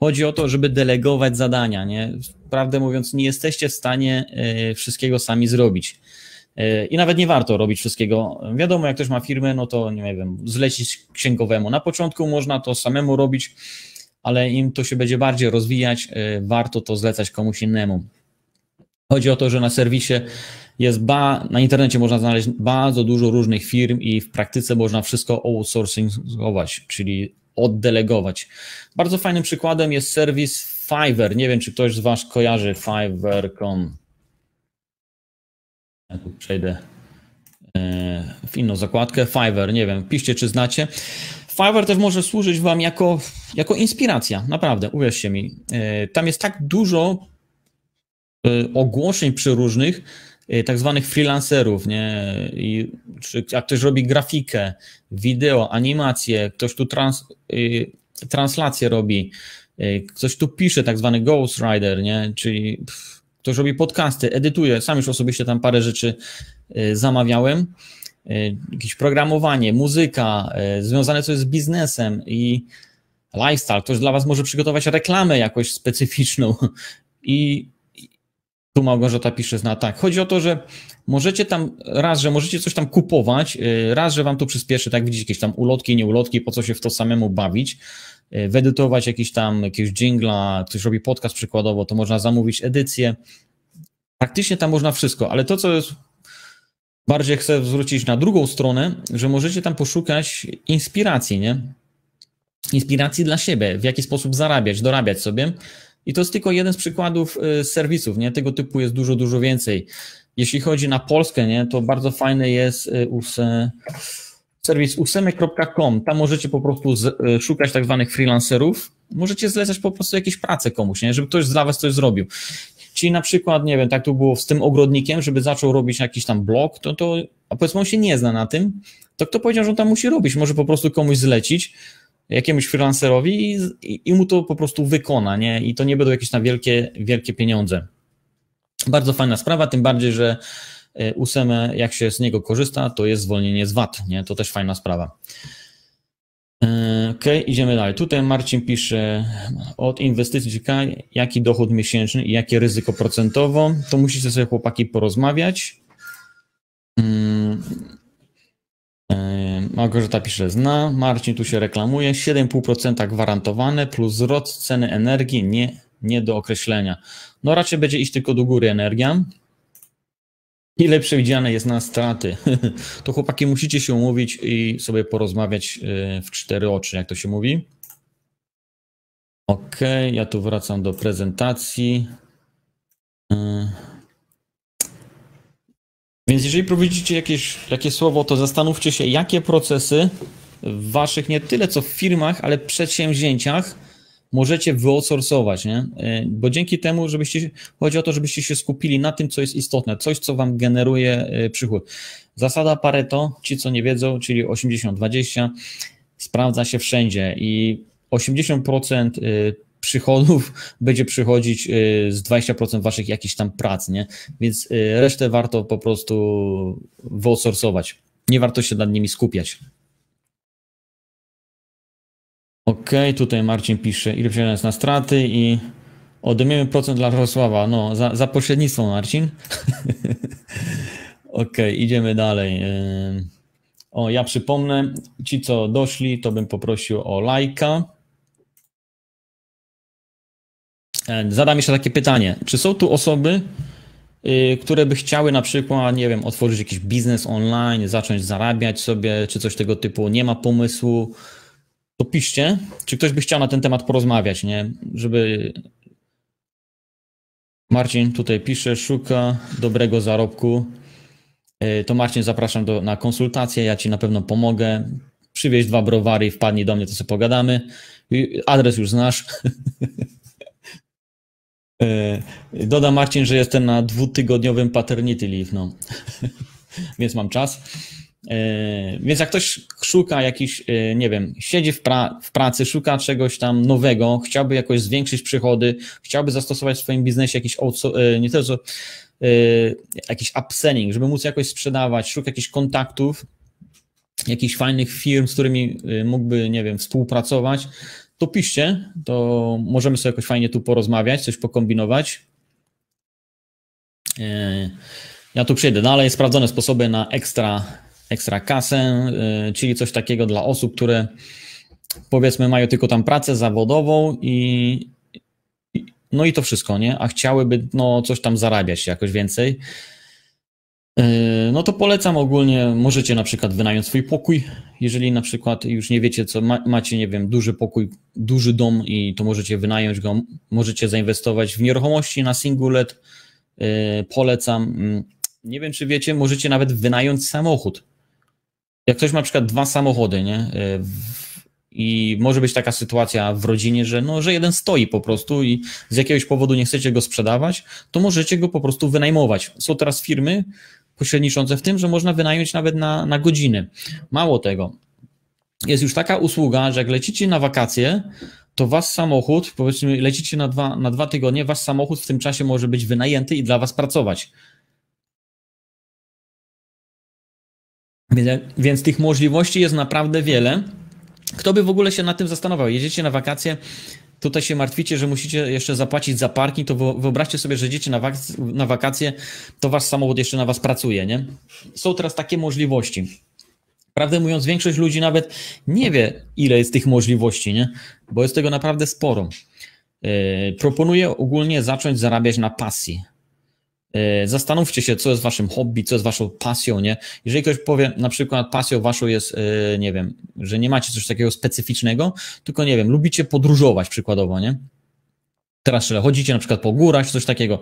Chodzi o to, żeby delegować zadania. Nie? Prawdę mówiąc, nie jesteście w stanie e, wszystkiego sami zrobić. E, I nawet nie warto robić wszystkiego. Wiadomo, jak ktoś ma firmę, no to nie wiem, zlecić księgowemu. Na początku można to samemu robić, ale im to się będzie bardziej rozwijać, e, warto to zlecać komuś innemu. Chodzi o to, że na serwisie jest ba, na internecie można znaleźć bardzo dużo różnych firm i w praktyce można wszystko outsourcingować, czyli oddelegować. Bardzo fajnym przykładem jest serwis Fiverr. Nie wiem, czy ktoś z Was kojarzy Fiverr.com. Ja tu przejdę e, w inną zakładkę. Fiverr, nie wiem, piszcie czy znacie. Fiverr też może służyć Wam jako, jako inspiracja, naprawdę, uwierzcie mi. E, tam jest tak dużo e, ogłoszeń przeróżnych, tak zwanych freelancerów, nie? I, czy, jak ktoś robi grafikę, wideo, animację, ktoś tu trans, translację robi, ktoś tu pisze, tak zwany Ghost Rider, nie? Czyli. Pff, ktoś robi podcasty, edytuje, sam już osobiście tam parę rzeczy y, zamawiałem, y, jakieś programowanie, muzyka, y, związane coś z biznesem i lifestyle, ktoś dla Was może przygotować reklamę jakoś specyficzną i tu Małgorzata pisze, zna tak. Chodzi o to, że możecie tam, raz, że możecie coś tam kupować, y, raz, że wam to przyspieszy, tak widzicie, jakieś tam ulotki, nieulotki, po co się w to samemu bawić, y, wedytować jakiś tam, jakieś jingla, ktoś robi podcast przykładowo, to można zamówić edycję. Praktycznie tam można wszystko, ale to, co jest bardziej chcę zwrócić na drugą stronę, że możecie tam poszukać inspiracji, nie? Inspiracji dla siebie, w jaki sposób zarabiać, dorabiać sobie, i to jest tylko jeden z przykładów y, serwisów, nie? Tego typu jest dużo, dużo więcej. Jeśli chodzi na Polskę, nie, to bardzo fajny jest y, serwis usemy.com. Tam możecie po prostu y, szukać tak zwanych freelancerów. Możecie zlecać po prostu jakieś prace komuś, nie? żeby ktoś dla was coś zrobił. Czyli na przykład, nie wiem, tak to było z tym ogrodnikiem, żeby zaczął robić jakiś tam blog, to, to a powiedzmy on się nie zna na tym, to kto powiedział, że on tam musi robić? Może po prostu komuś zlecić, jakiemuś freelancerowi i, i, i, mu to po prostu wykona, nie? I to nie będą jakieś na wielkie, wielkie pieniądze. Bardzo fajna sprawa, tym bardziej, że e, óseme, jak się z niego korzysta, to jest zwolnienie z VAT, nie? To też fajna sprawa. E, OK, idziemy dalej. Tutaj Marcin pisze od inwestycji, jaki dochód miesięczny i jakie ryzyko procentowo. To musicie sobie chłopaki porozmawiać. Mm, E, Małgorzata pisze, zna, Marcin tu się reklamuje, 7,5% gwarantowane, plus wzrost ceny energii nie, nie do określenia. No raczej będzie iść tylko do góry energia. Ile przewidziane jest na straty? to chłopaki musicie się umówić i sobie porozmawiać e, w cztery oczy, jak to się mówi. Ok, ja tu wracam do prezentacji. E, więc jeżeli prowadzicie jakieś, jakieś słowo, to zastanówcie się, jakie procesy w waszych, nie tyle co w firmach, ale przedsięwzięciach możecie wyoutsourcować, nie? E, bo dzięki temu, żebyście, chodzi o to, żebyście się skupili na tym, co jest istotne, coś, co wam generuje e, przychód. Zasada Pareto, ci co nie wiedzą, czyli 80-20, sprawdza się wszędzie i 80% przychodów będzie przychodzić y, z 20% waszych jakichś tam prac, nie? Więc y, resztę warto po prostu wyoutsourcować. Nie warto się nad nimi skupiać. OK, tutaj Marcin pisze, ile przyjdzie na straty i odejmiemy procent dla Wrocławia. No, za, za pośrednictwo, Marcin. OK, idziemy dalej. O, ja przypomnę, ci co doszli, to bym poprosił o lajka. E, zadam jeszcze takie pytanie. Czy są tu osoby, y, które by chciały na przykład, nie wiem, otworzyć jakiś biznes online, zacząć zarabiać sobie, czy coś tego typu, nie ma pomysłu, to piszcie, czy ktoś by chciał na ten temat porozmawiać, nie? Żeby Marcin tutaj pisze, szuka dobrego zarobku. E, to Marcin, zapraszam do, na konsultację, ja ci na pewno pomogę. Przywieź dwa browary wpadnij do mnie, to sobie pogadamy. Y, adres już znasz. E, doda Marcin, że jestem na dwutygodniowym paternity leave, no. więc mam czas. E, więc jak ktoś szuka jakiś, e, nie wiem, siedzi w, pra w, pracy, szuka czegoś tam nowego, chciałby jakoś zwiększyć przychody, chciałby zastosować w swoim biznesie jakiś, nie to, jakiś upselling, żeby móc jakoś sprzedawać, szuka jakichś kontaktów, jakichś fajnych firm, z którymi mógłby, nie wiem, współpracować, to piszcie, to możemy sobie jakoś fajnie tu porozmawiać, coś pokombinować. E, ja tu przyjdę dalej. No sprawdzone sposoby na ekstra, ekstra kasę, e, czyli coś takiego dla osób, które powiedzmy mają tylko tam pracę zawodową i no i to wszystko, nie? A chciałyby no, coś tam zarabiać jakoś więcej. E, no to polecam ogólnie, możecie na przykład wynająć swój pokój, jeżeli na przykład już nie wiecie, co ma, macie, nie wiem, duży pokój, duży dom i to możecie wynająć go, możecie zainwestować w nieruchomości na singlet, yy, polecam. Mm, nie wiem, czy wiecie, możecie nawet wynająć samochód. Jak ktoś ma na przykład dwa samochody, nie? Y, i może być taka sytuacja w rodzinie, że, no, że jeden stoi po prostu i z jakiegoś powodu nie chcecie go sprzedawać, to możecie go po prostu wynajmować. Są teraz firmy, pośredniczące w tym, że można wynająć nawet na, na godziny. Mało tego, jest już taka usługa, że jak lecicie na wakacje, to wasz samochód, powiedzmy, lecicie na dwa, na dwa tygodnie, wasz samochód w tym czasie może być wynajęty i dla was pracować. Więc, więc tych możliwości jest naprawdę wiele. Kto by w ogóle się nad tym zastanawiał? Jedziecie na wakacje, Tutaj się martwicie, że musicie jeszcze zapłacić za parking, to wyobraźcie sobie, że idziecie na, wak- na wakacje, to wasz samochód jeszcze na was pracuje, nie? Są teraz takie możliwości. Prawdę mówiąc, większość ludzi nawet nie wie, ile jest tych możliwości, nie? Bo jest tego naprawdę sporo. Yy, proponuję ogólnie zacząć zarabiać na pasji. E, zastanówcie się, co jest waszym hobby, co jest waszą pasją, nie? Jeżeli ktoś powie, na przykład pasją waszą jest, e, nie wiem, że nie macie coś takiego specyficznego, tylko, nie wiem, lubicie podróżować przykładowo, nie? Teraz, że chodzicie na przykład po górach, coś takiego,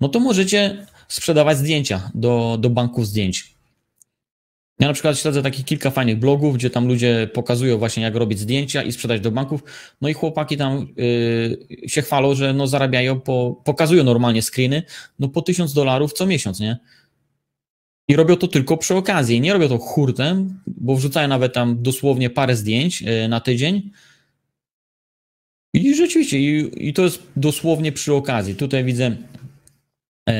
no to możecie sprzedawać zdjęcia do, do banków zdjęć ja na przykład śledzę takich kilka fajnych blogów, gdzie tam ludzie pokazują właśnie, jak robić zdjęcia i sprzedać do banków. No i chłopaki tam yy, się chwalą, że no zarabiają, po, pokazują normalnie screeny, no po tysiąc dolarów co miesiąc, nie? I robią to tylko przy okazji. Nie robią to hurtem, bo wrzucają nawet tam dosłownie parę zdjęć yy, na tydzień. I rzeczywiście, i, i, to jest dosłownie przy okazji. Tutaj widzę yy,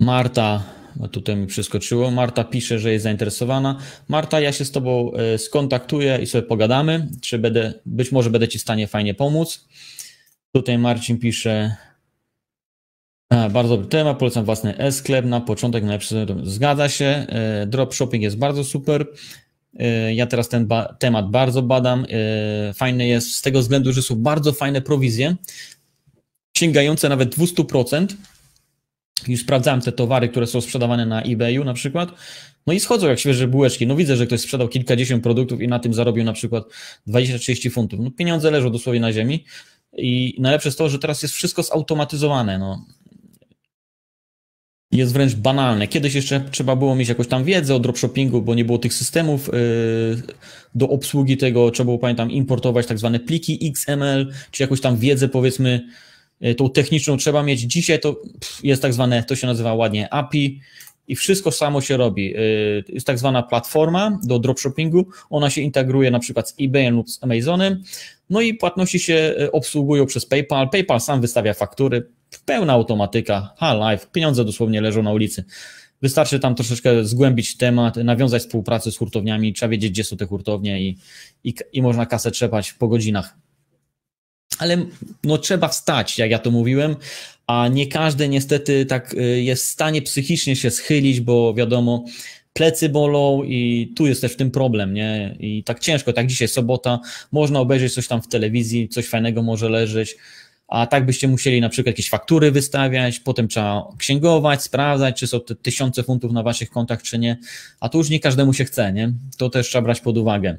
Marta bo tutaj mi przeskoczyło. Marta pisze, że jest zainteresowana. Marta, ja się z tobą e, skontaktuję i sobie pogadamy, czy będę, być może będę ci w stanie fajnie pomóc. Tutaj Marcin pisze, bardzo dobry temat, polecam własny e-sklep, na początek najlepszy, zgadza się, e, dropshipping jest bardzo super, e, ja teraz ten ba temat bardzo badam, fajne jest z tego względu, że są bardzo fajne prowizje, sięgające nawet 200%, już sprawdzałem te towary, które są sprzedawane na eBayu na przykład, no i schodzą jak świeże bułeczki. No widzę, że ktoś sprzedał kilkadziesiąt produktów i na tym zarobił na przykład 20-30 funtów. No pieniądze leżą dosłownie na ziemi i najlepsze jest to, że teraz jest wszystko zautomatyzowane, no. Jest wręcz banalne. Kiedyś jeszcze trzeba było mieć jakąś tam wiedzę o dropshippingu, bo nie było tych systemów y, do obsługi tego. Trzeba było, pamiętam, importować tak zwane pliki XML, czy jakąś tam wiedzę, powiedzmy, Y, tą techniczną trzeba mieć. Dzisiaj to jest tak zwane, to się nazywa ładnie API i wszystko samo się robi. Y, jest tak zwana platforma do dropshippingu, ona się integruje na przykład z eBayem lub z Amazonem, no i płatności się y, obsługują przez PayPal. PayPal sam wystawia faktury, pełna automatyka, ha live, pieniądze dosłownie leżą na ulicy. Wystarczy tam troszeczkę zgłębić temat, nawiązać współpracę z hurtowniami, trzeba wiedzieć, gdzie są te hurtownie i, i, i można kasę trzepać po godzinach ale no trzeba wstać, jak ja to mówiłem, a nie każdy niestety tak y, jest w stanie psychicznie się schylić, bo wiadomo, plecy bolą i tu jest też w tym problem, nie? I tak ciężko, tak dzisiaj sobota, można obejrzeć coś tam w telewizji, coś fajnego może leżeć, a tak byście musieli na przykład jakieś faktury wystawiać, potem trzeba księgować, sprawdzać, czy są te tysiące funtów na waszych kontach, czy nie, a to już nie każdemu się chce, nie? To też trzeba brać pod uwagę.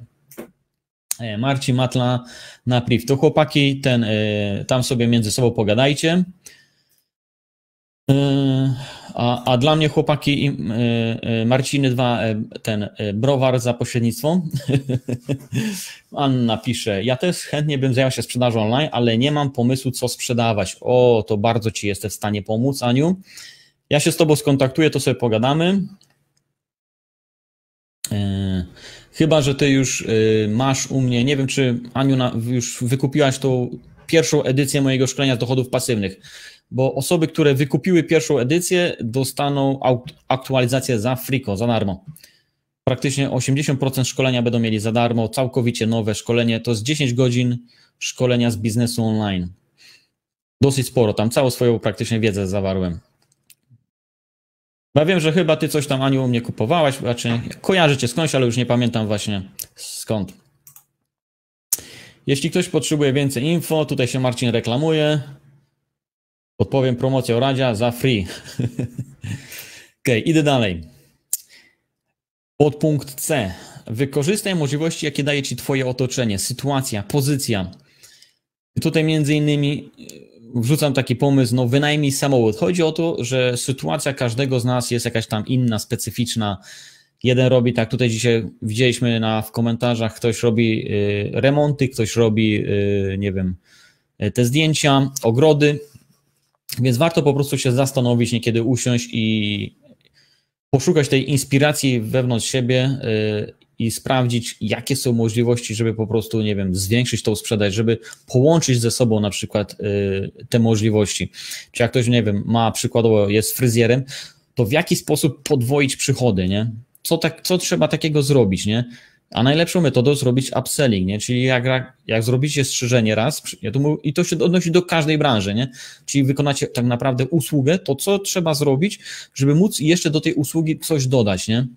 E, Marcin Matla na priv. To chłopaki, ten, e, tam sobie między sobą pogadajcie. E, a, a dla mnie chłopaki Marciny dwa ten browar za pośrednictwem. Anna pisze, ja też chętnie bym zajął się sprzedażą online, ale nie mam pomysłu, co sprzedawać. O, to bardzo Ci jestem w stanie pomóc, Aniu. Ja się z Tobą skontaktuję, to sobie pogadamy. Chyba, że ty już y, masz u mnie, nie wiem czy Aniu już wykupiłaś tą pierwszą edycję mojego szkolenia z dochodów pasywnych, bo osoby, które wykupiły pierwszą edycję, dostaną aktualizację za friko, za darmo. Praktycznie 80% szkolenia będą mieli za darmo, całkowicie nowe szkolenie. To jest 10 godzin szkolenia z biznesu online. Dosyć sporo, tam całą swoją praktycznie wiedzę zawarłem. Ja wiem, że chyba ty coś tam ani u mnie kupowałaś, raczej kojarzę cię skądś, ale już nie pamiętam właśnie skąd. Jeśli ktoś potrzebuje więcej info, tutaj się Marcin reklamuje. Odpowiem, promocję Radzia za free. ok, idę dalej. Podpunkt C. Wykorzystaj możliwości, jakie daje ci twoje otoczenie, sytuacja, pozycja. Tutaj między innymi wrzucam taki pomysł, no wynajmij samochód. Chodzi o to, że sytuacja każdego z nas jest jakaś tam inna, specyficzna. Jeden robi tak, tutaj dzisiaj widzieliśmy na, w komentarzach, ktoś robi y, remonty, ktoś robi, y, nie wiem, y, te zdjęcia, ogrody. Więc warto po prostu się zastanowić, niekiedy usiąść i poszukać tej inspiracji wewnątrz siebie y, i sprawdzić, jakie są możliwości, żeby po prostu, nie wiem, zwiększyć tą sprzedaż, żeby połączyć ze sobą na przykład y, te możliwości. Czy jak ktoś, nie wiem, ma przykładowo, jest fryzjerem, to w jaki sposób podwoić przychody, nie? Co, tak, co trzeba takiego zrobić, nie? A najlepszą metodą zrobić upselling, nie? czyli jak, jak zrobicie strzyżenie raz, ja tu mówię, i to się odnosi do każdej branży, nie? czyli wykonacie tak naprawdę usługę, to co trzeba zrobić, żeby móc jeszcze do tej usługi coś dodać, nie?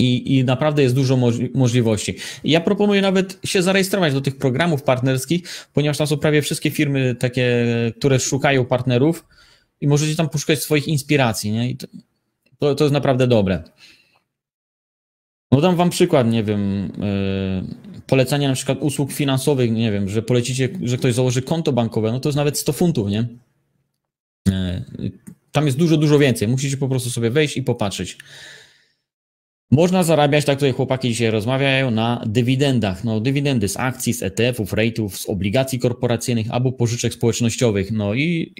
I, i naprawdę jest dużo możliwości. Ja proponuję nawet się zarejestrować do tych programów partnerskich, ponieważ tam są prawie wszystkie firmy takie, które szukają partnerów i możecie tam poszukać swoich inspiracji. Nie? I to, to jest naprawdę dobre. No dam wam przykład, nie wiem, yy, na przykład usług finansowych, nie wiem, że polecicie, że ktoś założy konto bankowe, no to jest nawet 100 funtów, nie? Yy, tam jest dużo, dużo więcej. Musicie po prostu sobie wejść i popatrzeć. Można zarabiać, tak tutaj chłopaki dzisiaj rozmawiają, na dywidendach. No, dywidendy z akcji, z ETF-ów, rate'ów, z obligacji korporacyjnych albo pożyczek społecznościowych. No i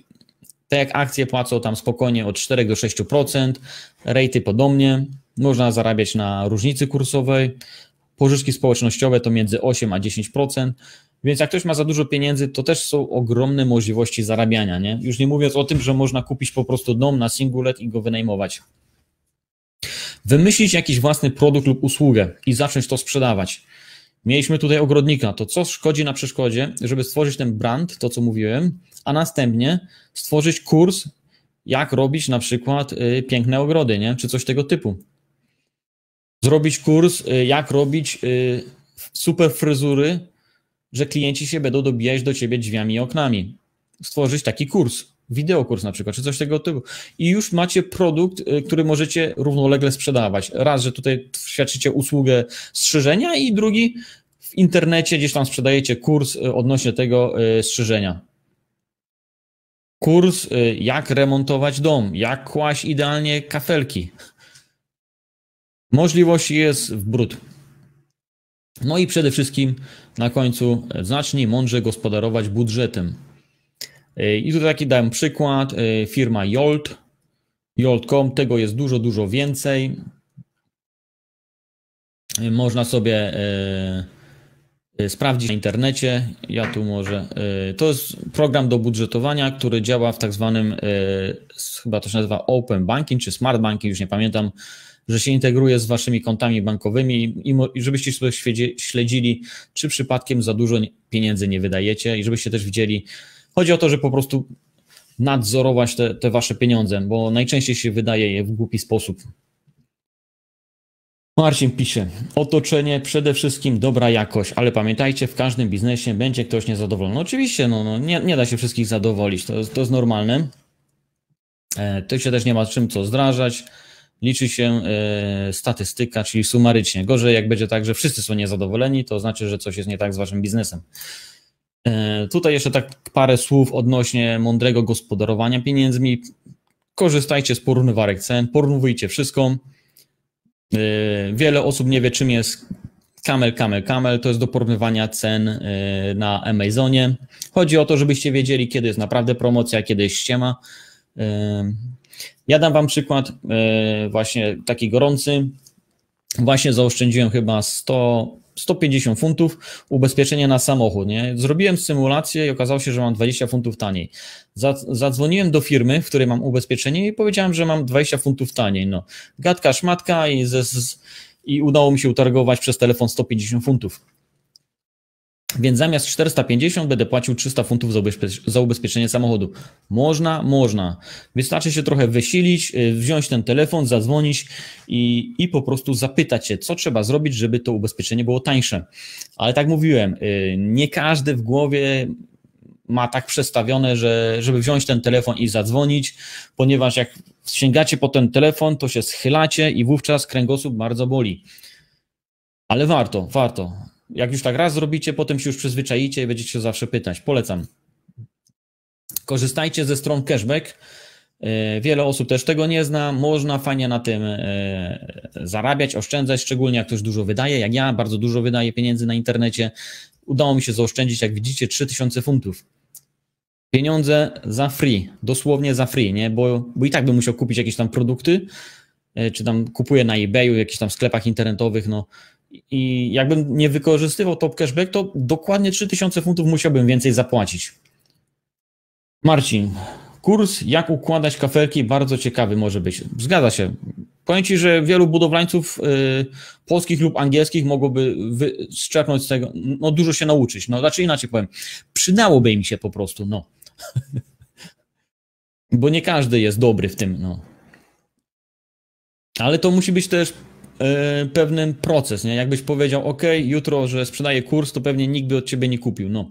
tak jak akcje płacą tam spokojnie od 4 do 6%, rejty podobnie. Można zarabiać na różnicy kursowej. Pożyczki społecznościowe to między 8 a 10%. Więc jak ktoś ma za dużo pieniędzy, to też są ogromne możliwości zarabiania. Nie? Już nie mówiąc o tym, że można kupić po prostu dom na singlet i go wynajmować wymyślić jakiś własny produkt lub usługę i zacząć to sprzedawać. Mieliśmy tutaj ogrodnika, to co szkodzi na przeszkodzie, żeby stworzyć ten brand, to co mówiłem, a następnie stworzyć kurs, jak robić na przykład y, piękne ogrody, nie? czy coś tego typu. Zrobić kurs, y, jak robić y, super fryzury, że klienci się będą dobijać do ciebie drzwiami i oknami. Stworzyć taki kurs wideokurs na przykład, czy coś tego typu. I już macie produkt, y, który możecie równolegle sprzedawać. Raz, że tutaj świadczycie usługę strzyżenia i drugi, w internecie gdzieś tam sprzedajecie kurs y, odnośnie tego y, strzyżenia. Kurs, jak remontować dom, jak kłaść idealnie kafelki. Możliwości jest w brud. No i przede wszystkim na końcu e, znacznie mądrze gospodarować budżetem. Y, I tutaj taki dałem przykład, y, firma Yolt, Yolt.com, tego jest dużo, dużo więcej. Y, można sobie sprawdzić na internecie. Ja tu może. To jest program do budżetowania, który działa w tak zwanym, chyba to się nazywa Open Banking czy Smart Banking, już nie pamiętam, że się integruje z waszymi kontami bankowymi i żebyście sobie śledzili, czy przypadkiem za dużo pieniędzy nie wydajecie i żebyście też widzieli, Chodzi o to, że po prostu nadzorować te, te wasze pieniądze, bo najczęściej się wydaje je w głupi sposób. Marcin pisze, otoczenie przede wszystkim dobra jakość, ale pamiętajcie, w każdym biznesie będzie ktoś niezadowolony. No oczywiście, no, no nie, nie da się wszystkich zadowolić, to, to jest normalne. E, to się też nie ma czym co zdrażać. Liczy się e, statystyka, czyli sumarycznie. Gorzej, jak będzie tak, że wszyscy są niezadowoleni, to znaczy, że coś jest nie tak z waszym biznesem. E, tutaj jeszcze tak parę słów odnośnie mądrego gospodarowania pieniędzmi. Korzystajcie z porównywarek cen, porównujcie wszystko. E, wiele osób nie wie, czym jest Camel, Camel, Camel. To jest do porównywania cen e, na Amazonie. Chodzi o to, żebyście wiedzieli, kiedy jest naprawdę promocja, kiedy jest ściema. Ja dam Wam przykład właśnie taki gorący. Właśnie zaoszczędziłem chyba 100 150 funtów ubezpieczenie na samochód, nie? Zrobiłem symulację i okazało się, że mam 20 funtów taniej. Zadzwoniłem do firmy, w której mam ubezpieczenie i powiedziałem, że mam 20 funtów taniej, no. Gadka, szmatka i, ze, z, i udało mi się utargować przez telefon 150 funtów. Więc zamiast 450 będę płacił 300 funtów za ubezpieczenie samochodu. Można, można. Wystarczy się trochę wysilić, y, wziąć ten telefon, zadzwonić i, i po prostu zapytać się, co trzeba zrobić, żeby to ubezpieczenie było tańsze. Ale tak mówiłem, y, nie każdy w głowie ma tak przestawione, że, żeby wziąć ten telefon i zadzwonić, ponieważ jak sięgacie po ten telefon, to się schylacie i wówczas kręgosłup bardzo boli. Ale warto, warto jak już tak raz zrobicie, potem się już przyzwyczajicie i będziecie się zawsze pytać. Polecam. Korzystajcie ze stron cashback. E, wiele osób też tego nie zna. Można fajnie na tym e, zarabiać, oszczędzać, szczególnie jak ktoś dużo wydaje. Jak ja bardzo dużo wydaję pieniędzy na internecie, udało mi się zaoszczędzić, jak widzicie, 3000 funtów. Pieniądze za free, dosłownie za free, nie? Bo, bo i tak bym musiał kupić jakieś tam produkty, e, czy tam kupuję na eBayu, jakichś tam sklepach internetowych, no i jakbym nie wykorzystywał top cashback, to dokładnie 3000 funtów musiałbym więcej zapłacić. Marcin, kurs jak układać kafelki bardzo ciekawy może być. Zgadza się. Powiem Ci, że wielu budowlańców y, polskich lub angielskich mogłoby wyczerpnąć z tego, no dużo się nauczyć. No raczej znaczy inaczej powiem, przydałoby im się po prostu, no. Bo nie każdy jest dobry w tym, no. Ale to musi być też E, pewien proces, nie? Jakbyś powiedział, OK, jutro, że sprzedaję kurs, to pewnie nikt by od ciebie nie kupił, no.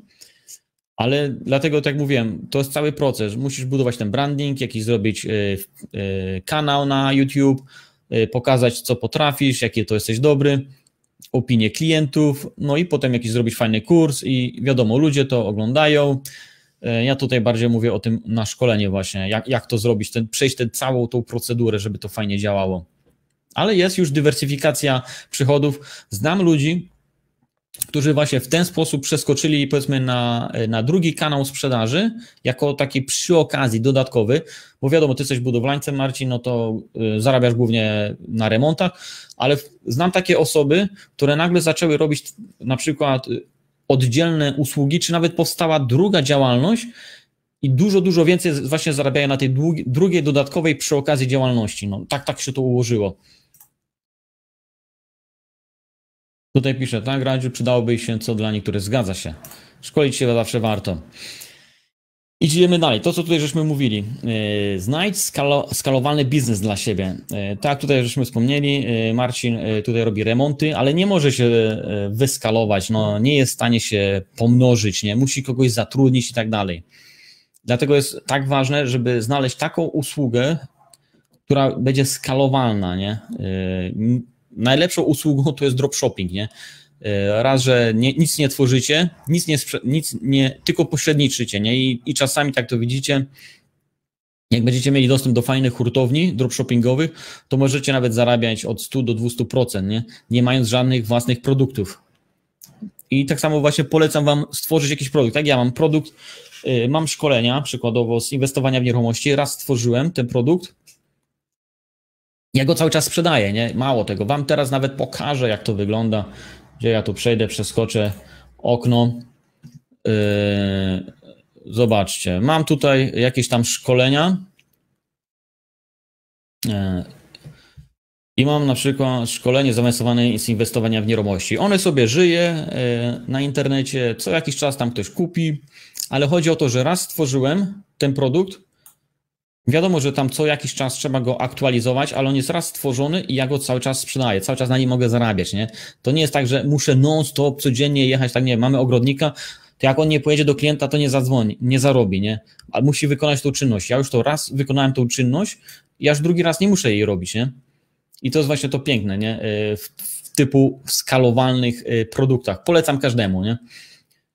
Ale dlatego, tak jak mówiłem, to jest cały proces. Musisz budować ten branding, jakiś zrobić e, e, kanał na YouTube, pokazać, co potrafisz, jakie to jesteś dobry, opinie klientów, no i potem jakiś zrobić fajny kurs i wiadomo, ludzie to oglądają. Ja tutaj bardziej mówię o tym na szkolenie właśnie, jak, jak to zrobić, ten, przejść tę całą tą procedurę, żeby to fajnie działało. Ale jest już dywersyfikacja przychodów. Znam ludzi, którzy właśnie w ten sposób przeskoczyli powiedzmy na, na drugi kanał sprzedaży, jako taki przy okazji dodatkowy, bo wiadomo, ty jesteś budowlańcem, Marcin, no to y, zarabiasz głównie na remontach, ale znam takie osoby, które nagle zaczęły robić na przykład y, oddzielne usługi, czy nawet powstała druga działalność i dużo, dużo więcej właśnie zarabiają na tej drugiej dodatkowej przy okazji działalności. No, tak, tak się to ułożyło. Tutaj pisze, tak, Radziu, przydałoby się, co dla niektórych zgadza się. Szkolić się zawsze warto. Idziemy dalej. To, co tutaj żeśmy mówili. E, znajdź skalo, skalowalny biznes dla siebie. E, tak, tutaj żeśmy wspomnieli, e, Marcin tutaj robi remonty, ale nie może się wyskalować, no, nie jest w stanie się pomnożyć, nie? musi kogoś zatrudnić i tak dalej. Dlatego jest tak ważne, żeby znaleźć taką usługę, która będzie skalowalna, nie? najlepszą usługą to jest dropshipping, nie? E, raz, że nie, nic nie tworzycie, nic nie, nic nie, tylko pośredniczycie, nie? I, I czasami tak to widzicie, jak będziecie mieli dostęp do fajnych hurtowni dropshippingowych, to możecie nawet zarabiać od 100 do 200%, nie? nie mając żadnych własnych produktów. I tak samo właśnie polecam Wam stworzyć jakiś produkt. Tak, ja mam produkt, y, mam szkolenia przykładowo z inwestowania w nieruchomości. Raz stworzyłem ten produkt, ja go cały czas sprzedaję, nie? Mało tego. Wam teraz nawet pokażę, jak to wygląda. Gdzie ja tu przejdę, przeskoczę okno. Yy, zobaczcie. Mam tutaj jakieś tam szkolenia. Yy. I mam na przykład szkolenie zainwestowane z inwestowania w nieruchomości. One sobie żyje yy, na internecie, co jakiś czas tam ktoś kupi, ale chodzi o to, że raz stworzyłem ten produkt, Wiadomo, że tam co jakiś czas trzeba go aktualizować, ale on jest raz stworzony i ja go cały czas sprzedaję, cały czas na nim mogę zarabiać, nie? To nie jest tak, że muszę non-stop codziennie jechać, tak nie mamy ogrodnika, to jak on nie pojedzie do klienta, to nie zadzwoni, nie zarobi, nie? Ale musi wykonać tą czynność. Ja już to raz wykonałem tą czynność, ja już drugi raz nie muszę jej robić, nie? I to jest właśnie to piękne, nie? E, w, w typu skalowalnych e, produktach. Polecam każdemu, nie?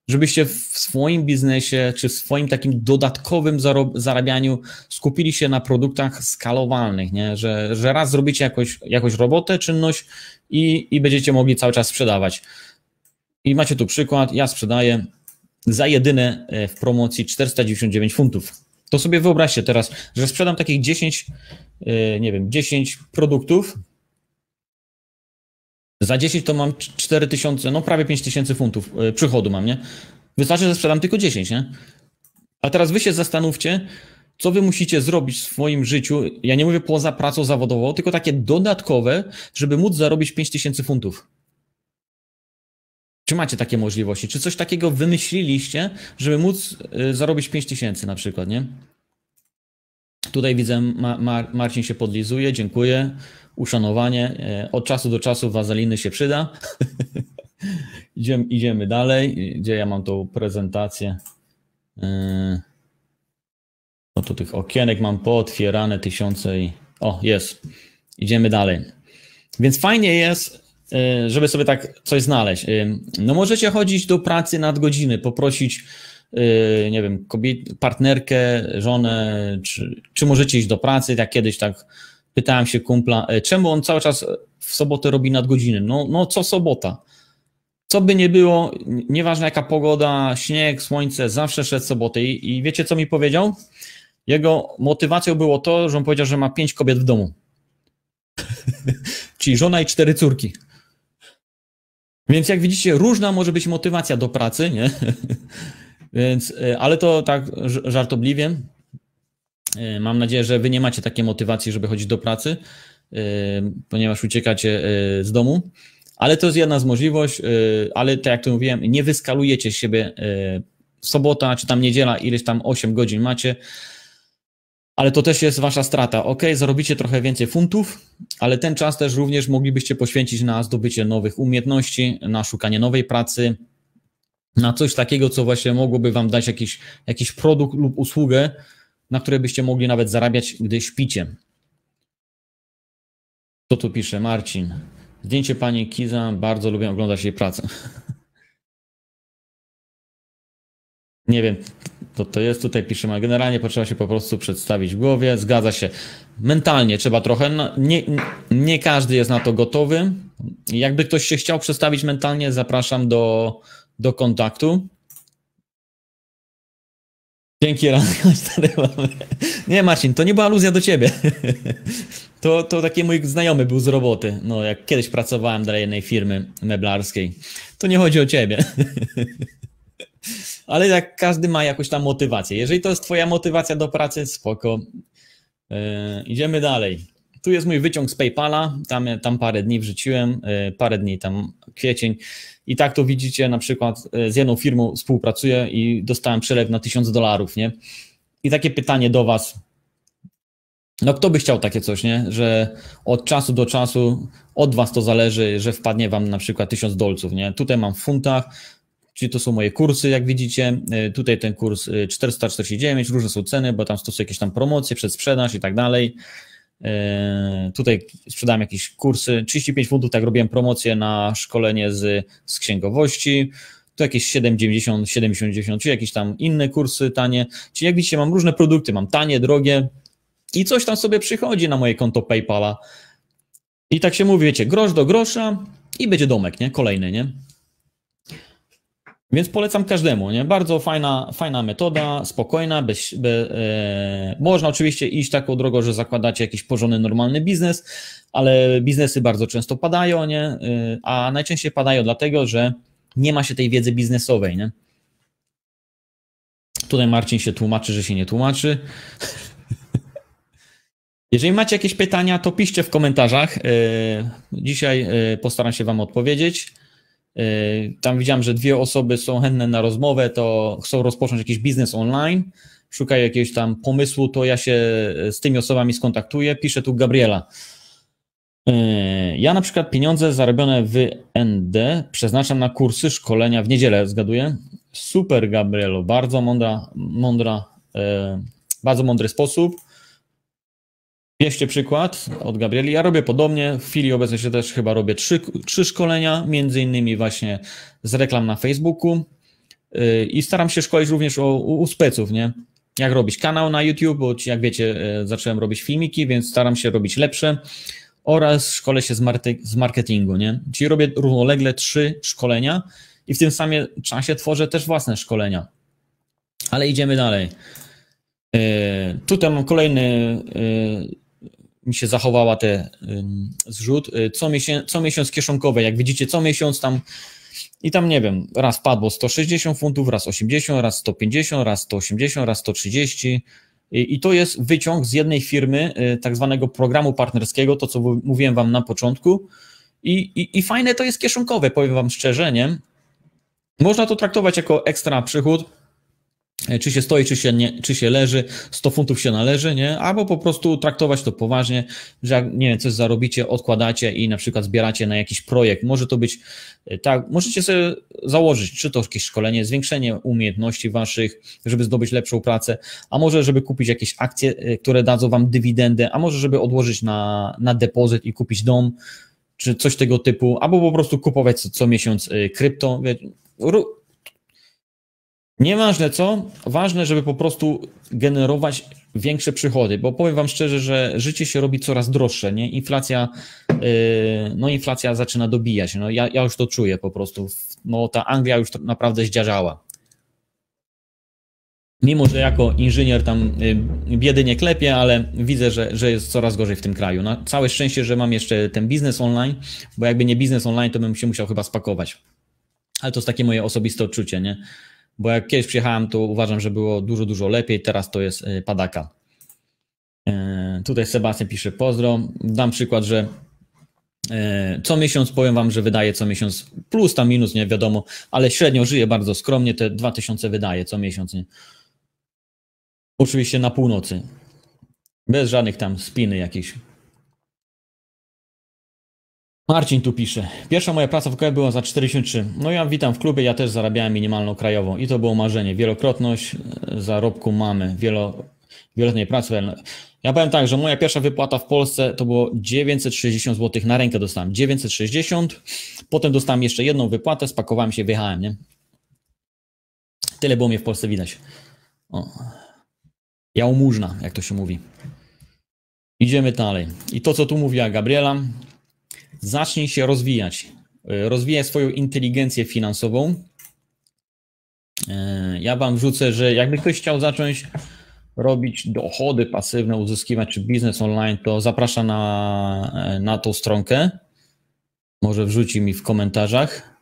żebyście w swoim biznesie czy w swoim takim dodatkowym zarabianiu skupili się na produktach skalowalnych, nie? Że, że raz zrobicie jakąś, jakąś robotę, czynność i, i będziecie mogli cały czas sprzedawać. I macie tu przykład, ja sprzedaję za jedyne e, w promocji 499 funtów. To sobie wyobraźcie teraz, że sprzedam takich 10, e, nie wiem, 10 produktów za 10 to mam 4 tysiące, no prawie 5000 tysięcy funtów e, przychodu mam, nie? Wystarczy, że sprzedam tylko 10, nie? A teraz wy się zastanówcie, co wy musicie zrobić w swoim życiu, ja nie mówię poza pracą zawodową, tylko takie dodatkowe, żeby móc zarobić 5000 tysięcy funtów. Czy macie takie możliwości? Czy coś takiego wymyśliliście, żeby móc e, zarobić 5000 tysięcy na przykład, nie? Tutaj widzę, Mar Marcin się podlizuje, dziękuję uszanowanie. E, od czasu do czasu wazeliny się przyda. idziemy, idziemy dalej. Gdzie ja mam tą prezentację? E, no to tych okienek mam pootwierane tysiące i... O, jest. Idziemy dalej. Więc fajnie jest, e, żeby sobie tak coś znaleźć. No możecie chodzić do pracy nad godziny, poprosić nie wiem, kobiet, partnerkę, żonę, czy, czy możecie iść do pracy, tak kiedyś tak pytałem się kumpla, e, czemu on cały czas e, w sobotę robi nadgodziny? No, no co sobota? Co by nie było, nieważne jaka pogoda, śnieg, słońce, zawsze szedł sobotę. I, I wiecie, co mi powiedział? Jego motywacją było to, że on powiedział, że ma pięć kobiet w domu. Czyli żona i cztery córki. Więc jak widzicie, różna może być motywacja do pracy, nie? Więc, e, ale to tak żartobliwie. Y, mam nadzieję, że Wy nie macie takiej motywacji, żeby chodzić do pracy, y, ponieważ uciekacie y, z domu. Ale to jest jedna z możliwości, ale tak jak to mówiłem, nie wyskalujecie siebie sobota czy tam niedziela, ileś tam 8 godzin macie, ale to też jest wasza strata. Ok, zarobicie trochę więcej funtów, ale ten czas też również moglibyście poświęcić na zdobycie nowych umiejętności, na szukanie nowej pracy, na coś takiego, co właśnie mogłoby wam dać jakiś, jakiś produkt lub usługę, na które byście mogli nawet zarabiać, gdy śpicie. To tu pisze Marcin. Zdjęcie pani Kiza, bardzo lubię oglądać jej pracę. Nie wiem, to, to jest tutaj ale Generalnie potrzeba się po prostu przedstawić w głowie. Zgadza się. Mentalnie trzeba trochę. No, nie, nie każdy jest na to gotowy. Jakby ktoś się chciał przedstawić mentalnie, zapraszam do, do kontaktu. Dzięki, Ranko. Nie, Marcin, to nie była aluzja do ciebie. To, to taki mój znajomy był z roboty. No, jak kiedyś pracowałem dla jednej firmy meblarskiej. To nie chodzi o ciebie. Ale jak każdy ma jakąś tam motywację. Jeżeli to jest twoja motywacja do pracy, spoko. Yy, idziemy dalej tu jest mój wyciąg z PayPala, tam, tam parę dni wrzuciłem, y, parę dni tam kwiecień i tak to widzicie, na przykład y, z jedną firmą współpracuję i dostałem przelew na 1000 dolarów, nie? I takie pytanie do Was, no kto by chciał takie coś, nie? Że od czasu do czasu od Was to zależy, że wpadnie Wam na przykład 1000 dolców, nie? Tutaj mam w funtach, czyli to są moje kursy, jak widzicie. Y, tutaj ten kurs 449, różne są ceny, bo tam stosuję jakieś tam promocje, przedsprzedaż i tak dalej. E, tutaj sprzedałem jakieś kursy, 35 funtów, tak robiłem promocję na szkolenie z, z księgowości, tu jakieś 7,90, 7,90, czy jakieś tam inne kursy tanie. Czyli jak widzicie, mam różne produkty, mam tanie, drogie i coś tam sobie przychodzi na moje konto PayPala. I tak się mówi, wiecie, grosz do grosza i będzie domek, nie? Kolejny, nie? Więc polecam każdemu, nie? Bardzo fajna, fajna metoda, spokojna, bez, be, e, można oczywiście iść taką drogą, że zakładacie jakiś porządny, normalny biznes, ale biznesy bardzo często padają, nie? E, a najczęściej padają dlatego, że nie ma się tej wiedzy biznesowej, nie? Tutaj Marcin się tłumaczy, że się nie tłumaczy. Jeżeli macie jakieś pytania, to piszcie w komentarzach. E, dzisiaj e, postaram się Wam odpowiedzieć. Y, tam widziałem, że dwie osoby są chętne na rozmowę, to chcą rozpocząć jakiś biznes online, szukają jakiegoś tam pomysłu, to ja się y, z tymi osobami skontaktuję, piszę tu Gabriela. Y, ja na przykład pieniądze zarobione w ND przeznaczam na kursy, szkolenia w niedzielę, zgaduję. Super, Gabrielo, bardzo mądra, mądra, bardzo mądry sposób jeszcze przykład od Gabrieli. Ja robię podobnie. W chwili obecnej się też chyba robię trzy, trzy szkolenia, między innymi właśnie z reklam na Facebooku. Yy, I staram się szkolić również o, u, u speców, nie? Jak robić kanał na YouTube, bo jak wiecie, e, zacząłem robić filmiki, więc staram się robić lepsze oraz szkole się z, marketingu, nie? Czyli robię równolegle trzy szkolenia i w tym samym czasie tworzę też własne szkolenia. Ale idziemy dalej. E, tutaj mam kolejny e, mi się zachowała te zrzut. Y, co miesiąc, co miesiąc kieszonkowe, jak widzicie, co miesiąc tam i tam nie wiem, raz padło 160 funtów, raz 80, raz 150, raz 180, raz 130. I, to jest wyciąg z jednej firmy, y, tak zwanego programu partnerskiego, to co mówiłem Wam na początku. I, i, i fajne to jest kieszonkowe, powiem Wam szczerze, nie? Można to traktować jako ekstra przychód E, czy się stoi, czy się, nie, czy się leży, 100 funtów się należy, nie? Albo po prostu traktować to poważnie, że jak, nie wiem, coś zarobicie, odkładacie i na przykład zbieracie na jakiś projekt. Może to być e, tak, możecie sobie założyć, czy to jakieś szkolenie, zwiększenie umiejętności waszych, żeby zdobyć lepszą pracę, a może żeby kupić jakieś akcje, e, które dadzą wam dywidendę, a może żeby odłożyć na, na depozyt i kupić dom, czy coś tego typu, albo po prostu kupować co, co miesiąc krypto. Wie, Nieważne co, ważne, żeby po prostu generować większe przychody, bo powiem Wam szczerze, że życie się robi coraz droższe, nie? Inflacja, yy, no inflacja zaczyna dobijać, no ja, ja już to czuję po prostu, no ta Anglia już naprawdę zdziarzała. Mimo, że jako inżynier tam yy, biedy nie klepię, ale widzę, że, że jest coraz gorzej w tym kraju. Na całe szczęście, że mam jeszcze ten biznes online, bo jakby nie biznes online, to bym się musiał chyba spakować. Ale to jest takie moje osobiste odczucie, nie? bo jak kiedyś przyjechałem, to uważam, że było dużo, dużo lepiej, teraz to jest y, padaka. Y, tutaj Sebastian pisze pozdro. Dam przykład, że y, co miesiąc powiem wam, że wydaje co miesiąc plus tam minus, nie wiadomo, ale średnio żyję bardzo skromnie, te 2000 wydaje co miesiąc. Nie? Oczywiście na północy. Bez żadnych tam spiny jakichś. Marcin tu pisze. Pierwsza moja praca w KE była za 43. No ja witam w klubie, ja też zarabiałem minimalną krajową i to było marzenie. Wielokrotność e, zarobku mamy, wielo, wieloletniej pracy. Ja powiem tak, że moja pierwsza wypłata w Polsce to było 960 zł na rękę dostałem. 960, potem dostałem jeszcze jedną wypłatę, spakowałem się, wyjechałem, nie? Tyle było mnie w Polsce widać. O. Jałmużna, jak to się mówi. Idziemy dalej. I to, co tu mówiła Gabriela, Zacznij się rozwijać. E, Rozwijaj swoją inteligencję finansową. E, ja Wam wrzucę, że jakby ktoś chciał zacząć robić dochody pasywne, uzyskiwać czy biznes online, to zapraszam na, e, na tą stronkę. Może wrzuci mi w komentarzach.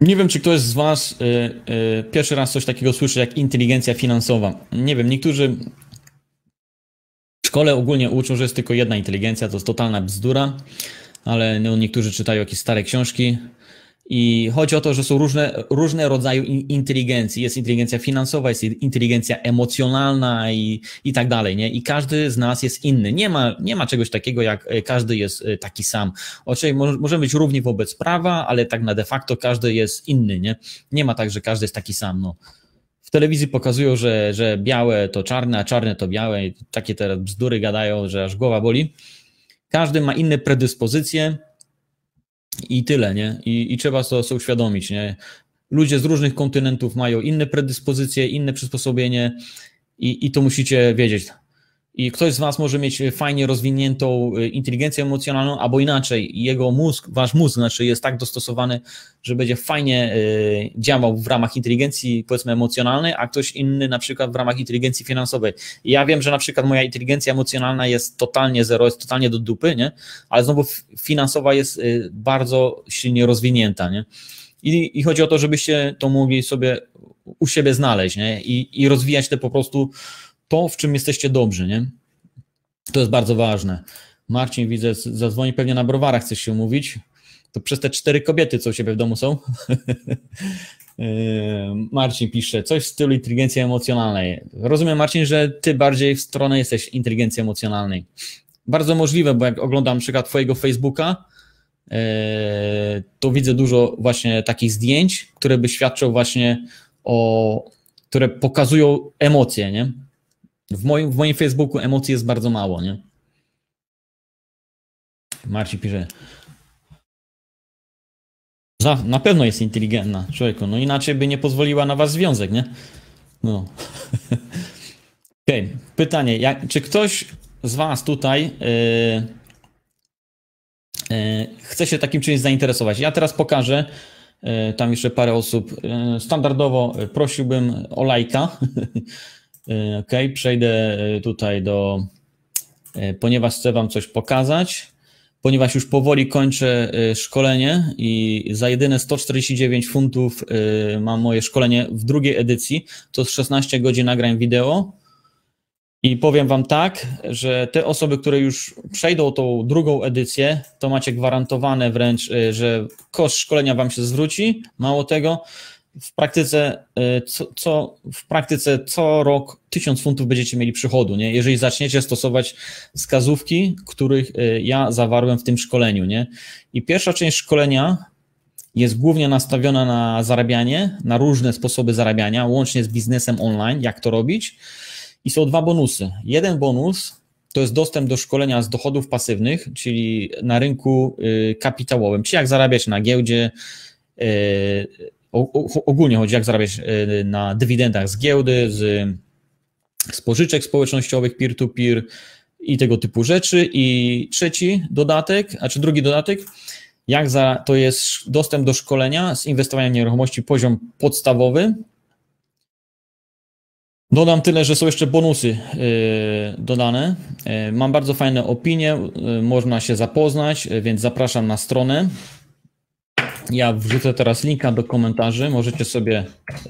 Nie wiem, czy ktoś z Was y, y, pierwszy raz coś takiego słyszy jak inteligencja finansowa. Nie wiem, niektórzy szkole ogólnie uczą, że jest tylko jedna inteligencja, to jest totalna bzdura, ale no, niektórzy czytają jakieś stare książki. I chodzi o to, że są różne, różne rodzaje inteligencji. Jest inteligencja finansowa, jest inteligencja emocjonalna i, i tak dalej. Nie? I każdy z nas jest inny. Nie ma, nie ma czegoś takiego, jak e, każdy jest e, taki sam. Oczywiście możemy być równi wobec prawa, ale tak na de facto każdy jest inny. Nie, nie ma tak, że każdy jest taki sam. No w telewizji pokazują, że, że białe to czarne, a czarne to białe. I takie teraz bzdury gadają, że aż głowa boli. Każdy ma inne predyspozycje i tyle, nie? I, i trzeba to sobie uświadomić, nie? Ludzie z różnych kontynentów mają inne predyspozycje, inne przysposobienie i, i to musicie wiedzieć i ktoś z Was może mieć fajnie rozwiniętą y, inteligencję emocjonalną, albo inaczej, jego mózg, Wasz mózg, znaczy jest tak dostosowany, że będzie fajnie y, działał w ramach inteligencji, powiedzmy, emocjonalnej, a ktoś inny na przykład w ramach inteligencji finansowej. I ja wiem, że na przykład moja inteligencja emocjonalna jest totalnie zero, jest totalnie do dupy, nie? Ale znowu finansowa jest y, bardzo silnie rozwinięta, nie? I, i chodzi o to, żebyście to mogli sobie u siebie znaleźć, nie? I, i rozwijać te po prostu to, w czym jesteście dobrzy, nie? To jest bardzo ważne. Marcin, widzę, zadzwoni pewnie na browarach, chcesz się umówić. To przez te cztery kobiety, co u ciebie w domu są. Yy, Marcin pisze, coś w stylu inteligencji emocjonalnej. Rozumiem, Marcin, że ty bardziej w stronę jesteś inteligencji emocjonalnej. Bardzo możliwe, bo jak oglądam przykład twojego Facebooka, yy, to widzę dużo właśnie takich zdjęć, które by świadczą właśnie o, które pokazują emocje, nie? W moim, w moim Facebooku emocji jest bardzo mało, nie? Marcin pisze. Za, na pewno jest inteligentna, człowieku. No inaczej by nie pozwoliła na was związek, nie? No. Okej, okay. pytanie. Jak, czy ktoś z was tutaj yy, yy, chce się takim czymś zainteresować? Ja teraz pokażę. Yy, tam jeszcze parę osób. Y, standardowo prosiłbym o lajka. E, OK, przejdę e, tutaj do, e, ponieważ chcę Wam coś pokazać, ponieważ już powoli kończę szkolenie i za jedyne 149 funtów mam moje szkolenie w drugiej edycji, to z 16 godzin nagrań wideo. I powiem Wam tak, że te osoby, które już przejdą tą drugą edycję, to macie gwarantowane wręcz, że koszt szkolenia Wam się zwróci. Mało tego, w praktyce, e, co, co, w praktyce co rok 1000 funtów będziecie mieli przychodu, nie? jeżeli zaczniecie stosować wskazówki, których e, ja zawarłem w tym szkoleniu. Nie? I pierwsza część szkolenia jest głównie nastawiona na zarabianie, na różne sposoby zarabiania, łącznie z biznesem online, jak to robić. I są dwa bonusy. Jeden bonus to jest dostęp do szkolenia z dochodów pasywnych, czyli na rynku y, kapitałowym, czy jak zarabiać na giełdzie y, ogólnie chodzi, jak zarabiać e, na dywidendach z giełdy, z, z pożyczek społecznościowych peer-to-peer i tego typu rzeczy. I trzeci dodatek, a czy drugi dodatek, jak za, to jest dostęp do szkolenia z inwestowania w nieruchomości poziom podstawowy. Dodam tyle, że są jeszcze bonusy e, dodane. E, mam bardzo fajne opinie, można się zapoznać, więc zapraszam na stronę ja wrzucę teraz linka do komentarzy, możecie sobie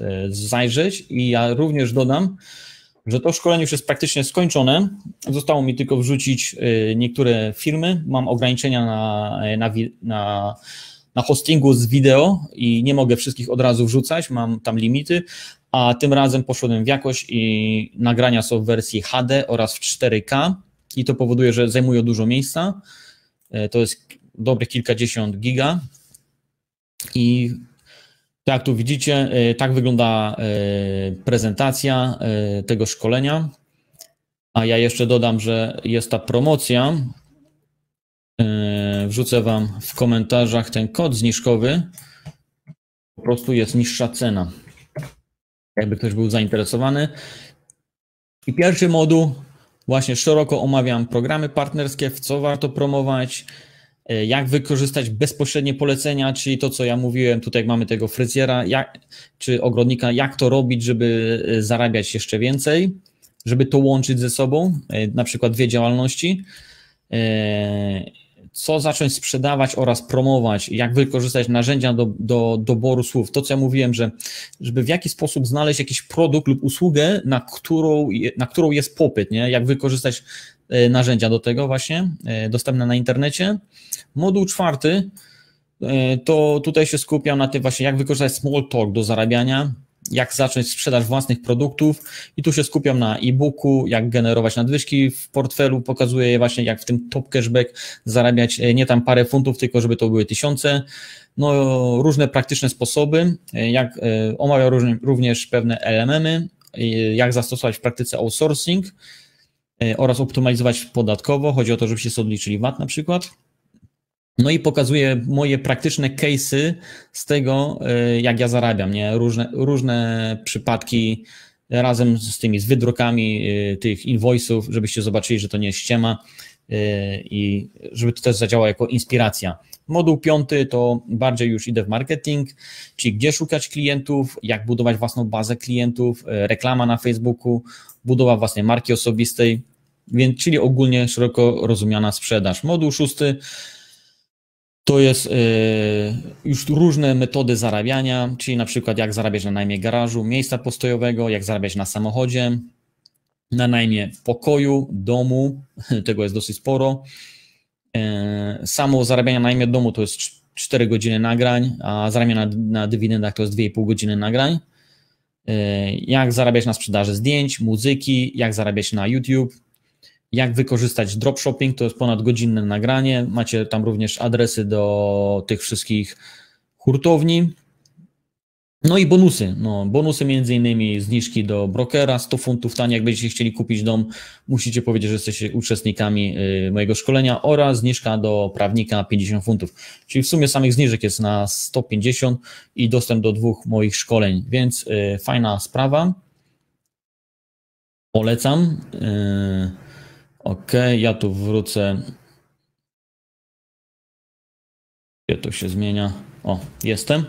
e, zajrzeć i ja również dodam, że to szkolenie już jest praktycznie skończone. Zostało mi tylko wrzucić e, niektóre firmy. Mam ograniczenia na, e, na, na, na hostingu z wideo i nie mogę wszystkich od razu wrzucać, mam tam limity, a tym razem poszedłem w jakość i nagrania są w wersji HD oraz w 4K i to powoduje, że zajmują dużo miejsca. To jest dobre kilkadziesiąt giga, i tak tu widzicie, y, tak wygląda y, prezentacja y, tego szkolenia. A ja jeszcze dodam, że jest ta promocja. Wrzucę Wam w komentarzach ten kod zniżkowy. Po prostu jest niższa cena. Jakby ktoś był zainteresowany. I pierwszy moduł, właśnie szeroko omawiam programy partnerskie, w co warto promować, E, jak wykorzystać bezpośrednie polecenia, czyli to, co ja mówiłem, tutaj mamy tego fryzjera jak, czy ogrodnika, jak to robić, żeby e, zarabiać jeszcze więcej, żeby to łączyć ze sobą, e, na przykład dwie działalności, co zacząć sprzedawać oraz promować, jak wykorzystać narzędzia do, do doboru słów. To, co ja mówiłem, że żeby w jaki sposób znaleźć jakiś produkt lub usługę, na którą, na którą jest popyt, nie? jak wykorzystać E, narzędzia do tego właśnie, e, dostępne na internecie. Moduł czwarty, e, to tutaj się skupiam na tym właśnie, jak wykorzystać small talk do zarabiania, jak zacząć sprzedaż własnych produktów i tu się skupiam na e-booku, jak generować nadwyżki w portfelu, pokazuję właśnie jak w tym top cashback zarabiać nie tam parę funtów, tylko żeby to były tysiące, no różne praktyczne sposoby, jak omawiam również pewne LMM-y, jak zastosować w praktyce outsourcing, E, oraz optymalizować podatkowo. Chodzi o to, żebyście sobie odliczyli VAT na przykład. No i pokazuję moje praktyczne case'y z tego, e, jak ja zarabiam, nie? Różne, różne przypadki razem z tymi z wydrukami e, tych invoice'ów, żebyście zobaczyli, że to nie jest ściema i żeby to też zadziałało jako inspiracja. Moduł piąty to bardziej już idę w marketing, czyli gdzie szukać klientów, jak budować własną bazę klientów, reklama na Facebooku, budowa własnej marki osobistej, więc, czyli ogólnie szeroko rozumiana sprzedaż. Moduł szósty to jest e, już różne metody zarabiania, czyli na przykład jak zarabiać na najmie garażu, miejsca postojowego, jak zarabiać na samochodzie, na najmie pokoju, domu, tego jest dosyć sporo. E, samo zarabianie na najmie domu to jest 4 godziny nagrań, a zarabianie na, na dywidendach to jest 2,5 godziny nagrań. E, jak zarabiać na sprzedaży zdjęć, muzyki, jak zarabiać na YouTube, jak wykorzystać dropshopping, to jest ponad godzinne nagranie. Macie tam również adresy do tych wszystkich hurtowni. No i bonusy. No, bonusy między innymi zniżki do brokera 100 funtów taniej. Jak będziecie chcieli kupić dom, musicie powiedzieć, że jesteście uczestnikami y, mojego szkolenia oraz zniżka do prawnika 50 funtów. Czyli w sumie samych zniżek jest na 150 i dostęp do dwóch moich szkoleń, więc y, fajna sprawa. Polecam. Y, Ok, ja tu wrócę. Gdzie to się zmienia? O, jestem.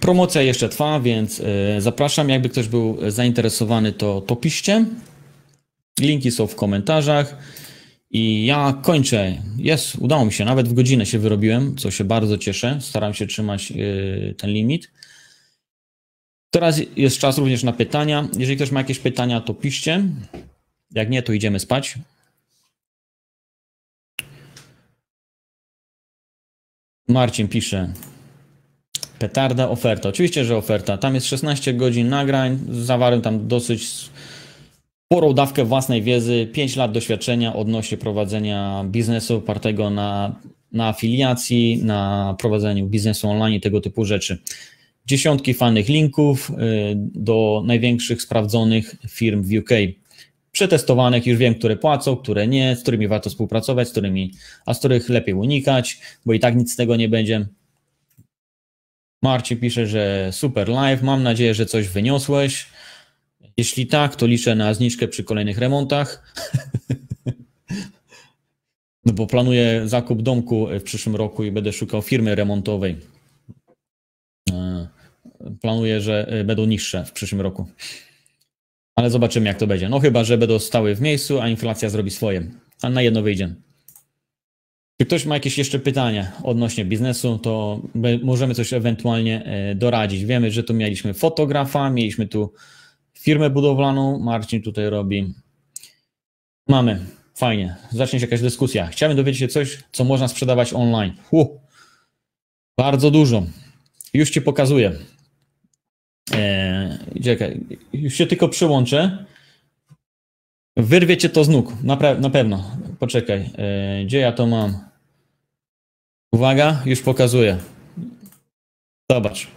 Promocja jeszcze trwa, więc y, zapraszam. Jakby ktoś był zainteresowany, to, to piszcie. Linki są w komentarzach. I ja kończę. Jest, udało mi się, nawet w godzinę się wyrobiłem, co się bardzo cieszę. Staram się trzymać y, ten limit. Teraz jest czas również na pytania. Jeżeli ktoś ma jakieś pytania, to piszcie. Jak nie, to idziemy spać. Marcin pisze. Petarda oferta. Oczywiście, że oferta. Tam jest 16 godzin nagrań. Zawarłem tam dosyć sporą dawkę własnej wiedzy, 5 lat doświadczenia odnośnie prowadzenia biznesu opartego na, na afiliacji, na prowadzeniu biznesu online i tego typu rzeczy. Dziesiątki fajnych linków y, do największych sprawdzonych firm w UK przetestowanych, już wiem, które płacą, które nie, z którymi warto współpracować, z którymi, a z których lepiej unikać, bo i tak nic z tego nie będzie. Marci pisze, że super live, mam nadzieję, że coś wyniosłeś. Jeśli tak, to liczę na zniżkę przy kolejnych remontach. no bo planuję zakup domku w przyszłym roku i będę szukał firmy remontowej. E, planuję, że e, będą niższe w przyszłym roku. Ale zobaczymy, jak to będzie. No chyba, że będą stały w miejscu, a inflacja zrobi swoje. A na jedno wyjdzie. Czy ktoś ma jakieś jeszcze pytania odnośnie biznesu, to możemy coś ewentualnie e, doradzić. Wiemy, że tu mieliśmy fotografa, mieliśmy tu firmę budowlaną, Marcin tutaj robi. Mamy, fajnie, zacznie się jakaś dyskusja. Chciałbym dowiedzieć się coś, co można sprzedawać online. bardzo dużo. Już Ci pokazuję. E, czekaj, już się tylko przyłączę. Wyrwie cię to z nóg, na, na pewno. Poczekaj, e, gdzie ja to mam? Uwaga, już pokazuję. Zobacz.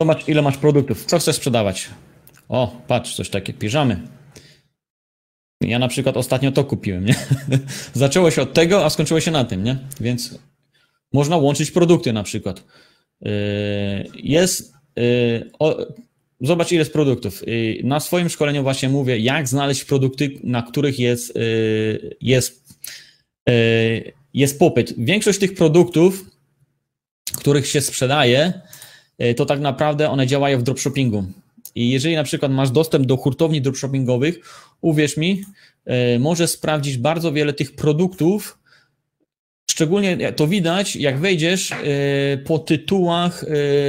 Zobacz, ile masz produktów. Co chcesz sprzedawać? O, patrz, coś takie, piżamy. Ja na przykład ostatnio to kupiłem, nie? Zaczęło się od tego, a skończyło się na tym, nie? Więc można łączyć produkty na przykład. Y, jest, y, o, zobacz ile jest produktów. Y, na swoim szkoleniu właśnie mówię, jak znaleźć produkty, na których jest, jest, jest popyt. Większość tych produktów, których się sprzedaje, to tak naprawdę one działają w dropshippingu. I jeżeli na przykład masz dostęp do hurtowni dropshippingowych, uwierz mi, możesz sprawdzić bardzo wiele tych produktów, Szczególnie to widać, jak wejdziesz e, po tytułach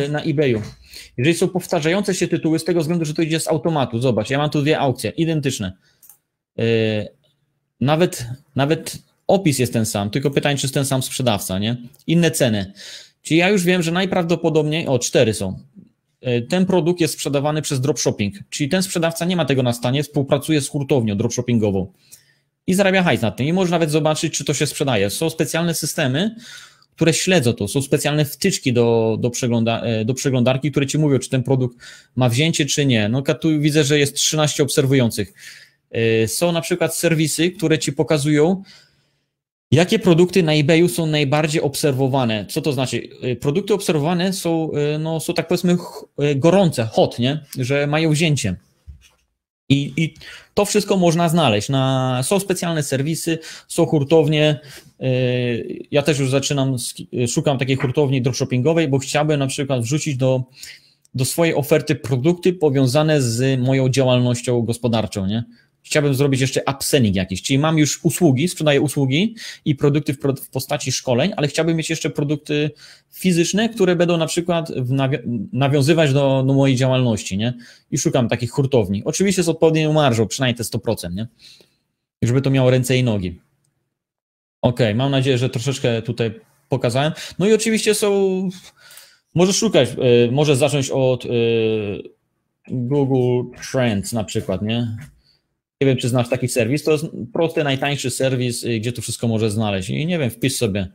e, na eBayu. Jeżeli są powtarzające się tytuły, z tego względu, że to idzie z automatu. Zobacz, ja mam tu dwie aukcje, identyczne. E, nawet, nawet opis jest ten sam, tylko pytanie, czy jest ten sam sprzedawca, nie? Inne ceny. Czyli ja już wiem, że najprawdopodobniej, o, cztery są. Ten produkt jest sprzedawany przez dropshopping, czyli ten sprzedawca nie ma tego na stanie, współpracuje z hurtownią dropshoppingową i zarabia hajs na tym. I możesz nawet zobaczyć, czy to się sprzedaje. Są specjalne systemy, które śledzą to. Są specjalne wtyczki do, do, przegląda, e, do przeglądarki, które ci mówią, czy ten produkt ma wzięcie, czy nie. No, tu widzę, że jest 13 obserwujących. E, są na przykład serwisy, które ci pokazują, jakie produkty na eBayu są najbardziej obserwowane. Co to znaczy? E, produkty obserwowane są, no, są tak powiedzmy, gorące, hot, nie? że mają wzięcie. I, I, to wszystko można znaleźć. Na, są specjalne serwisy, są hurtownie. E, ja też już zaczynam, e, szukam takiej hurtowni dropshippingowej, bo chciałbym na przykład wrzucić do, do swojej oferty produkty powiązane z moją działalnością gospodarczą, nie? chciałbym zrobić jeszcze upselling jakiś, czyli mam już usługi, sprzedaję usługi i produkty w, w postaci szkoleń, ale chciałbym mieć jeszcze produkty fizyczne, które będą na przykład nawiązywać do, do, mojej działalności, nie? I szukam takich hurtowni. Oczywiście z odpowiednią marżą, przynajmniej te 100%, nie? Żeby to miało ręce i nogi. Ok, mam nadzieję, że troszeczkę tutaj pokazałem. No i oczywiście są... Możesz szukać, może y, możesz zacząć od y, Google Trends na przykład, nie? nie wiem, czy znasz taki serwis, to jest prosty, najtańszy serwis, y, gdzie to wszystko możesz znaleźć. I nie wiem, wpisz sobie,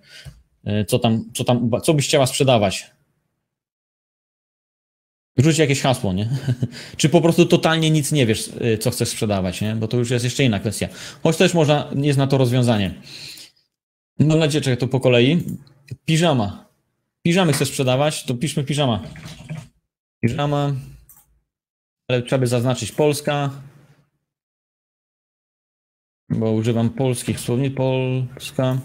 y, co tam, co tam, co byś chciała sprzedawać. Rzuć jakieś hasło, nie? czy po prostu totalnie nic nie wiesz, y, co chcesz sprzedawać, nie? Bo to już jest jeszcze inna kwestia. Choć też można, jest na to rozwiązanie. No na dzieciach to po kolei. Piżama. Piżamy chcesz sprzedawać, to piszmy piżama. Piżama. Ale trzeba by zaznaczyć Polska bo używam polskich słownic. Polska.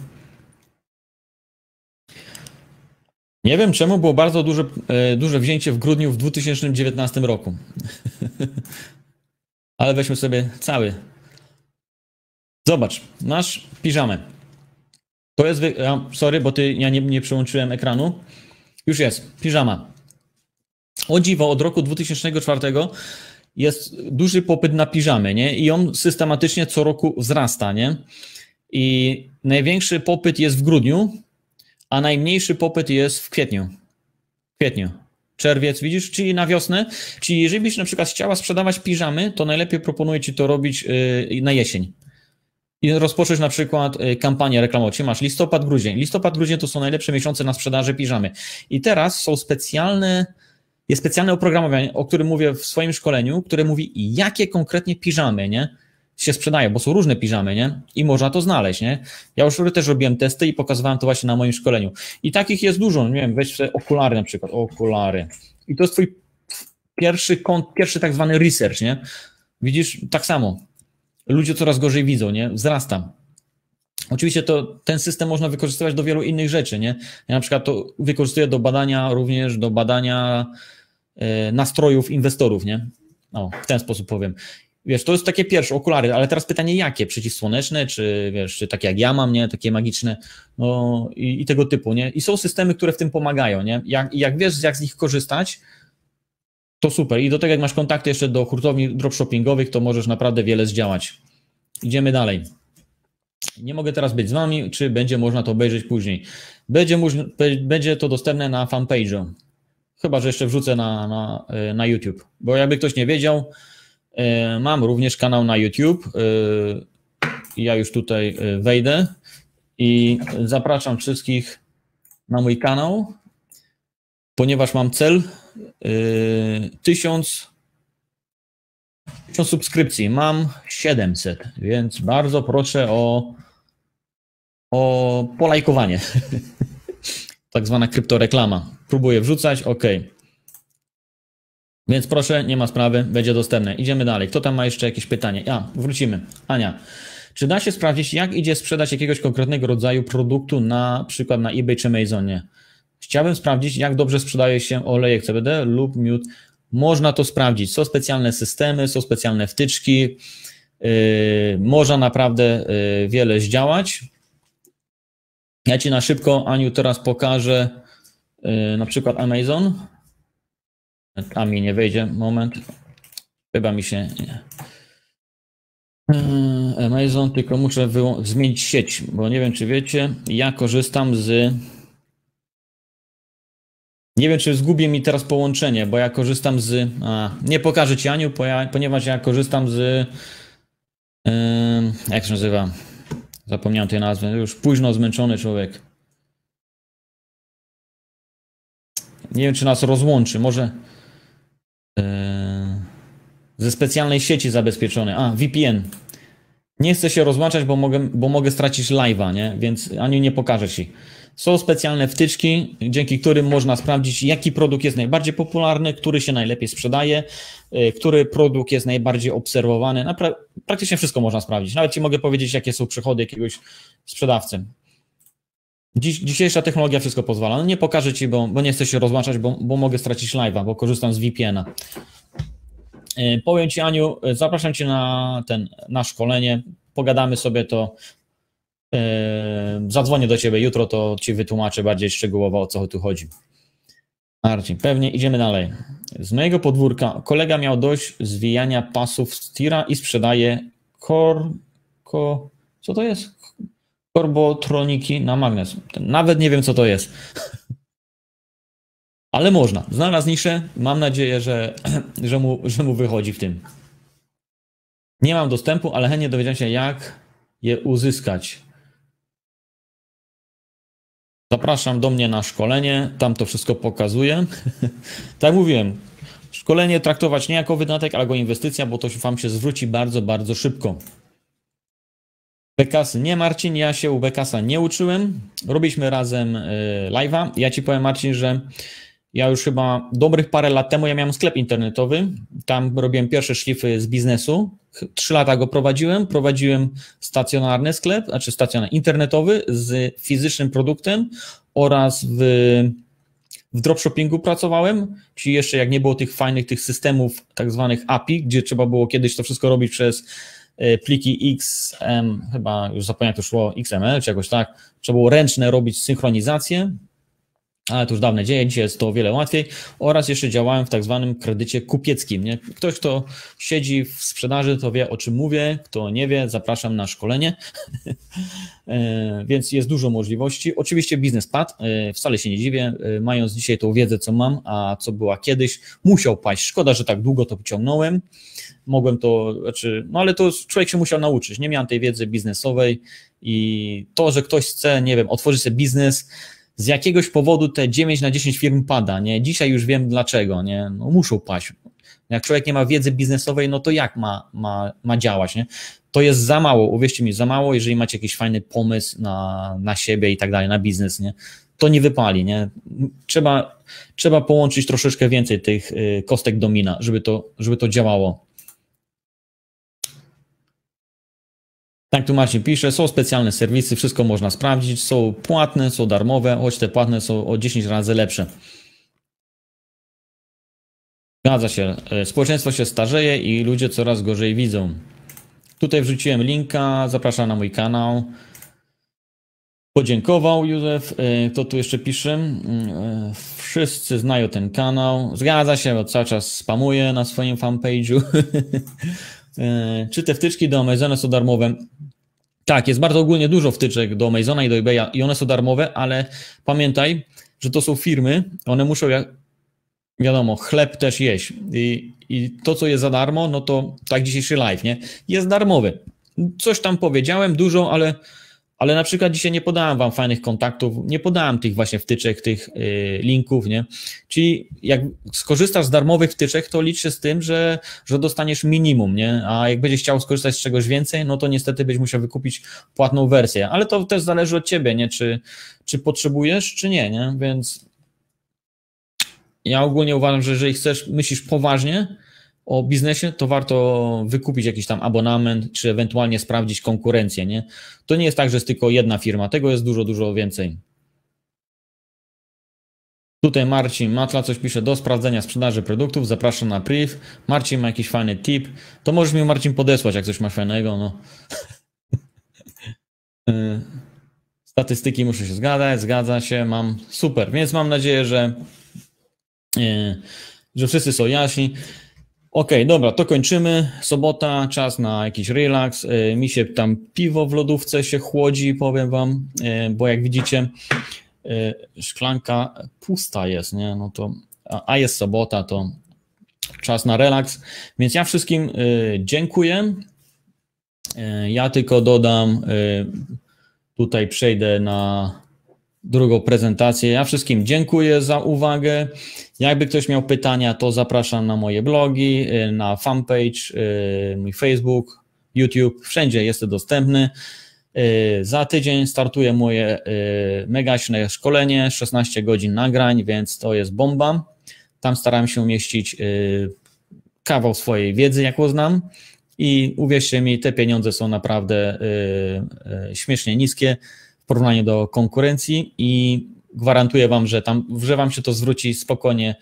Nie wiem czemu było bardzo duże, e, duże wzięcie w grudniu w 2019 roku. Ale weźmy sobie cały. Zobacz, nasz piżamę. To jest. Wy... sorry, bo ty ja nie, nie przełączyłem ekranu. Już jest, piżama. O dziwo, od roku 2004 jest duży popyt na piżamy, nie? I on systematycznie co roku wzrasta, nie? I największy popyt jest w grudniu, a najmniejszy popyt jest w kwietniu. W kwietniu. Czerwiec, widzisz, czyli na wiosnę. Czyli jeżeli byś na przykład chciała sprzedawać piżamy, to najlepiej proponuję ci to robić y, na jesień. I rozpocząć na przykład y, kampanię reklamową. Czyli masz listopad, grudzień. Listopad, grudzień to są najlepsze miesiące na sprzedaży piżamy. I teraz są specjalne jest specjalne oprogramowanie, o którym mówię w swoim szkoleniu, które mówi, jakie konkretnie piżamy, nie? się sprzedają, bo są różne piżamy, nie? I można to znaleźć, nie? Ja już też robiłem testy i pokazywałem to właśnie na moim szkoleniu. I takich jest dużo, nie wiem, weź okulary na przykład, okulary. I to jest twój pierwszy kąt, pierwszy tak zwany research, nie? Widzisz, tak samo. Ludzie coraz gorzej widzą, nie? Wzrasta. Oczywiście to, ten system można wykorzystywać do wielu innych rzeczy, nie? Ja na przykład to wykorzystuję do badania również, do badania E, nastrojów inwestorów, nie? No, w ten sposób powiem. Wiesz, to jest takie pierwsze okulary, ale teraz pytanie jakie? Przeciwsłoneczne, czy wiesz, czy takie jak ja mam, nie? Takie magiczne, no i, i tego typu, nie? I są systemy, które w tym pomagają, nie? Jak, jak wiesz, jak z nich korzystać, to super. I do tego, jak masz kontakty jeszcze do hurtowni dropshippingowych, to możesz naprawdę wiele zdziałać. Idziemy dalej. Nie mogę teraz być z wami, czy będzie można to obejrzeć później. Będzie, będzie to dostępne na fanpage'u. Chyba, że jeszcze wrzucę na, na, y, na YouTube. Bo jakby ktoś nie wiedział, y, mam również kanał na YouTube. Y, ja już tutaj wejdę i zapraszam wszystkich na mój kanał, ponieważ mam cel 1000 1000 subskrypcji, mam 700, więc bardzo proszę o, o polajkowanie. tak zwana kryptoreklama. Próbuję wrzucać, ok. Więc proszę, nie ma sprawy, będzie dostępne. Idziemy dalej. Kto tam ma jeszcze jakieś pytanie? Ja, wrócimy. Ania. Czy da się sprawdzić, jak idzie sprzedać jakiegoś konkretnego rodzaju produktu, na przykład na eBay czy Amazonie? Chciałbym sprawdzić, jak dobrze sprzedaje się olejek CBD lub miód. Można to sprawdzić. Są specjalne systemy, są specjalne wtyczki. Yy, można naprawdę yy, wiele zdziałać. Ja Ci na szybko, Aniu, teraz pokażę Y, na przykład Amazon. A mi nie wejdzie, moment. Chyba mi się nie. Y, Amazon, tylko muszę zmienić sieć, bo nie wiem, czy wiecie, ja korzystam z. Nie wiem, czy zgubię mi teraz połączenie, bo ja korzystam z. A, nie pokażę ci Aniu, ponieważ ja korzystam z. Yy, jak się nazywa? Zapomniałem tej nazwy. Już późno zmęczony człowiek. Nie wiem, czy nas rozłączy. Może e, ze specjalnej sieci zabezpieczonej. A, VPN. Nie chcę się rozłączać, bo mogę, bo mogę stracić live'a, nie? Więc Aniu nie pokaże ci. Są specjalne wtyczki, dzięki którym można sprawdzić, jaki produkt jest najbardziej popularny, który się najlepiej sprzedaje, e, który produkt jest najbardziej obserwowany. Pra praktycznie wszystko można sprawdzić. Nawet ci mogę powiedzieć, jakie są przychody jakiegoś sprzedawcy. Dziś, dzisiejsza technologia wszystko pozwala. No nie pokażę ci, bo, bo nie chcę się rozłączać, bo, bo mogę stracić live'a, bo korzystam z VPN-a. E, powiem ci, Aniu, e, zapraszam cię na ten na szkolenie. Pogadamy sobie to. Yy, zadzwonię do ciebie jutro, to ci wytłumaczę bardziej szczegółowo o co tu chodzi. Marcin, pewnie idziemy dalej. Z mojego podwórka kolega miał dość zwijania pasów z tira i sprzedaje korko. Co to jest? Korbotroniki na magnes. Nawet nie wiem, co to jest. Ale można. Znalazł niszę. Mam nadzieję, że, że, mu, że mu wychodzi w tym. Nie mam dostępu, ale chętnie dowiedziałem się, jak je uzyskać. Zapraszam do mnie na szkolenie. Tam to wszystko pokazuję. tak mówiłem. Szkolenie traktować nie jako wydatek, ale jako inwestycja, bo to wam się zwróci bardzo, bardzo szybko. Bekasy nie, Marcin, ja się u Bekasa nie uczyłem. Robiliśmy razem e, live'a. Ja ci powiem, Marcin, że ja już chyba dobrych parę lat temu, ja miałem sklep internetowy, tam robiłem pierwsze szlify z biznesu, trzy lata go prowadziłem, prowadziłem stacjonarny sklep, znaczy stacjonarny internetowy z fizycznym produktem oraz w, w pracowałem, czyli jeszcze jak nie było tych fajnych tych systemów tak zwanych API, gdzie trzeba było kiedyś to wszystko robić przez Y, pliki XM, chyba już zapomniałem, to szło XML czy jakoś tak, trzeba było ręczne robić synchronizację, ale to już dawne dzieje, dzisiaj jest to o wiele łatwiej. Oraz jeszcze działałem w tak zwanym kredycie kupieckim. Nie? Ktoś, kto siedzi w sprzedaży, to wie o czym mówię. Kto nie wie, zapraszam na szkolenie. E, więc jest dużo możliwości. Oczywiście biznes padł, e, wcale się nie dziwię. E, mając dzisiaj tą wiedzę, co mam, a co była kiedyś, musiał paść. Szkoda, że tak długo to ciągnąłem. Mogłem to, znaczy, no ale to człowiek się musiał nauczyć. Nie miałem tej wiedzy biznesowej i to, że ktoś chce, nie wiem, otworzyć sobie biznes z jakiegoś powodu te 9 na 10 firm pada, nie? Dzisiaj już wiem dlaczego, nie? No muszą paść. Jak człowiek nie ma wiedzy biznesowej, no to jak ma, ma, ma działać, nie? To jest za mało, uwierzcie mi, za mało, jeżeli macie jakiś fajny pomysł na, na siebie i tak dalej, na biznes, nie? To nie wypali, nie? Trzeba, trzeba połączyć troszeczkę więcej tych y, kostek domina, żeby to, żeby to działało. Tak tu Marcin pisze, są specjalne serwisy, wszystko można sprawdzić, są płatne, są darmowe, choć te płatne są o 10 razy lepsze. Zgadza się, e, społeczeństwo się starzeje i ludzie coraz gorzej widzą. Tutaj wrzuciłem linka, zapraszam na mój kanał. Podziękował Józef. E, kto tu jeszcze pisze? Mm, e, wszyscy znają ten kanał. Zgadza się, bo cały czas spamuję na swoim fanpage'u. E, czy te wtyczki do Amazona są darmowe? Tak, jest bardzo ogólnie dużo wtyczek do Amazona i do eBaya i one są darmowe, ale pamiętaj, że to są firmy, one muszą, jak wiadomo, chleb też jeść. I, I to, co jest za darmo, no to tak dzisiejszy live, nie? Jest darmowy. Coś tam powiedziałem dużo, ale ale na przykład dzisiaj nie podałem Wam fajnych kontaktów, nie podałem tych właśnie wtyczek, tych y, linków, nie? Czyli jak skorzystasz z darmowych wtyczek, to licz się z tym, że, że dostaniesz minimum, nie? A jak będziesz chciał skorzystać z czegoś więcej, no to niestety będziesz musiał wykupić płatną wersję. Ale to też zależy od Ciebie, nie? Czy, czy potrzebujesz, czy nie, nie? Więc ja ogólnie uważam, że jeżeli chcesz, myślisz poważnie, o biznesie, to warto wykupić jakiś tam abonament, czy ewentualnie sprawdzić konkurencję. Nie? To nie jest tak, że jest tylko jedna firma, tego jest dużo, dużo więcej. Tutaj Marcin Matla coś pisze do sprawdzenia sprzedaży produktów. Zapraszam na priv. Marcin ma jakiś fajny tip. To możesz mi Marcin podesłać, jak coś masz fajnego. No. Y, statystyki muszę się zgadzać, zgadza się, mam super. Więc mam nadzieję, że, y, że wszyscy są jaśni. Okej, okay, dobra, to kończymy. Sobota, czas na jakiś relaks. Y, mi się tam piwo w lodówce się chłodzi, powiem wam, y, bo jak widzicie, y, szklanka pusta jest, nie? No to, a jest sobota, to czas na relaks. Więc ja wszystkim dziękuję. Ja tylko dodam, tutaj przejdę na drugą prezentację. Ja wszystkim dziękuję za uwagę. Jakby ktoś miał pytania, to zapraszam na moje blogi, y, na fanpage, y, mój Facebook, YouTube, wszędzie jestem dostępny. Y, za tydzień startuje moje megaśne szkolenie, 16 godzin nagrań, więc to jest bomba. Tam staram się umieścić kawał swojej wiedzy, jaką znam. I uwierzcie mi, te pieniądze są naprawdę śmiesznie niskie porównaniu do konkurencji i gwarantuję Wam, że tam, że Wam się to zwróci spokojnie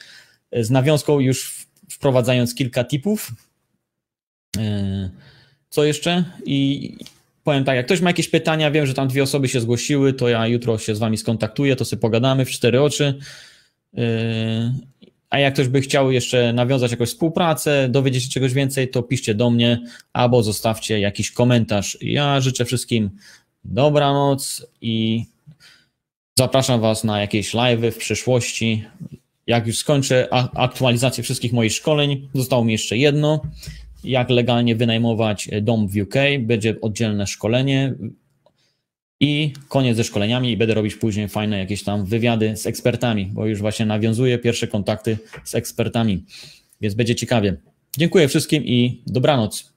e, z nawiązką, już wprowadzając kilka tipów. E, co jeszcze? I powiem tak, jak ktoś ma jakieś pytania, wiem, że tam dwie osoby się zgłosiły, to ja jutro się z Wami skontaktuję, to sobie pogadamy w cztery oczy. E, a jak ktoś by chciał jeszcze nawiązać jakąś współpracę, dowiedzieć się czegoś więcej, to piszcie do mnie albo zostawcie jakiś komentarz. Ja życzę wszystkim dobranoc i zapraszam Was na jakieś live'y w przyszłości. Jak już skończę aktualizację wszystkich moich szkoleń, zostało mi jeszcze jedno. Jak legalnie wynajmować dom w UK, będzie oddzielne szkolenie i koniec ze szkoleniami i będę robić później fajne jakieś tam wywiady z ekspertami, bo już właśnie nawiązuję pierwsze kontakty z ekspertami, więc będzie ciekawie. Dziękuję wszystkim i dobranoc.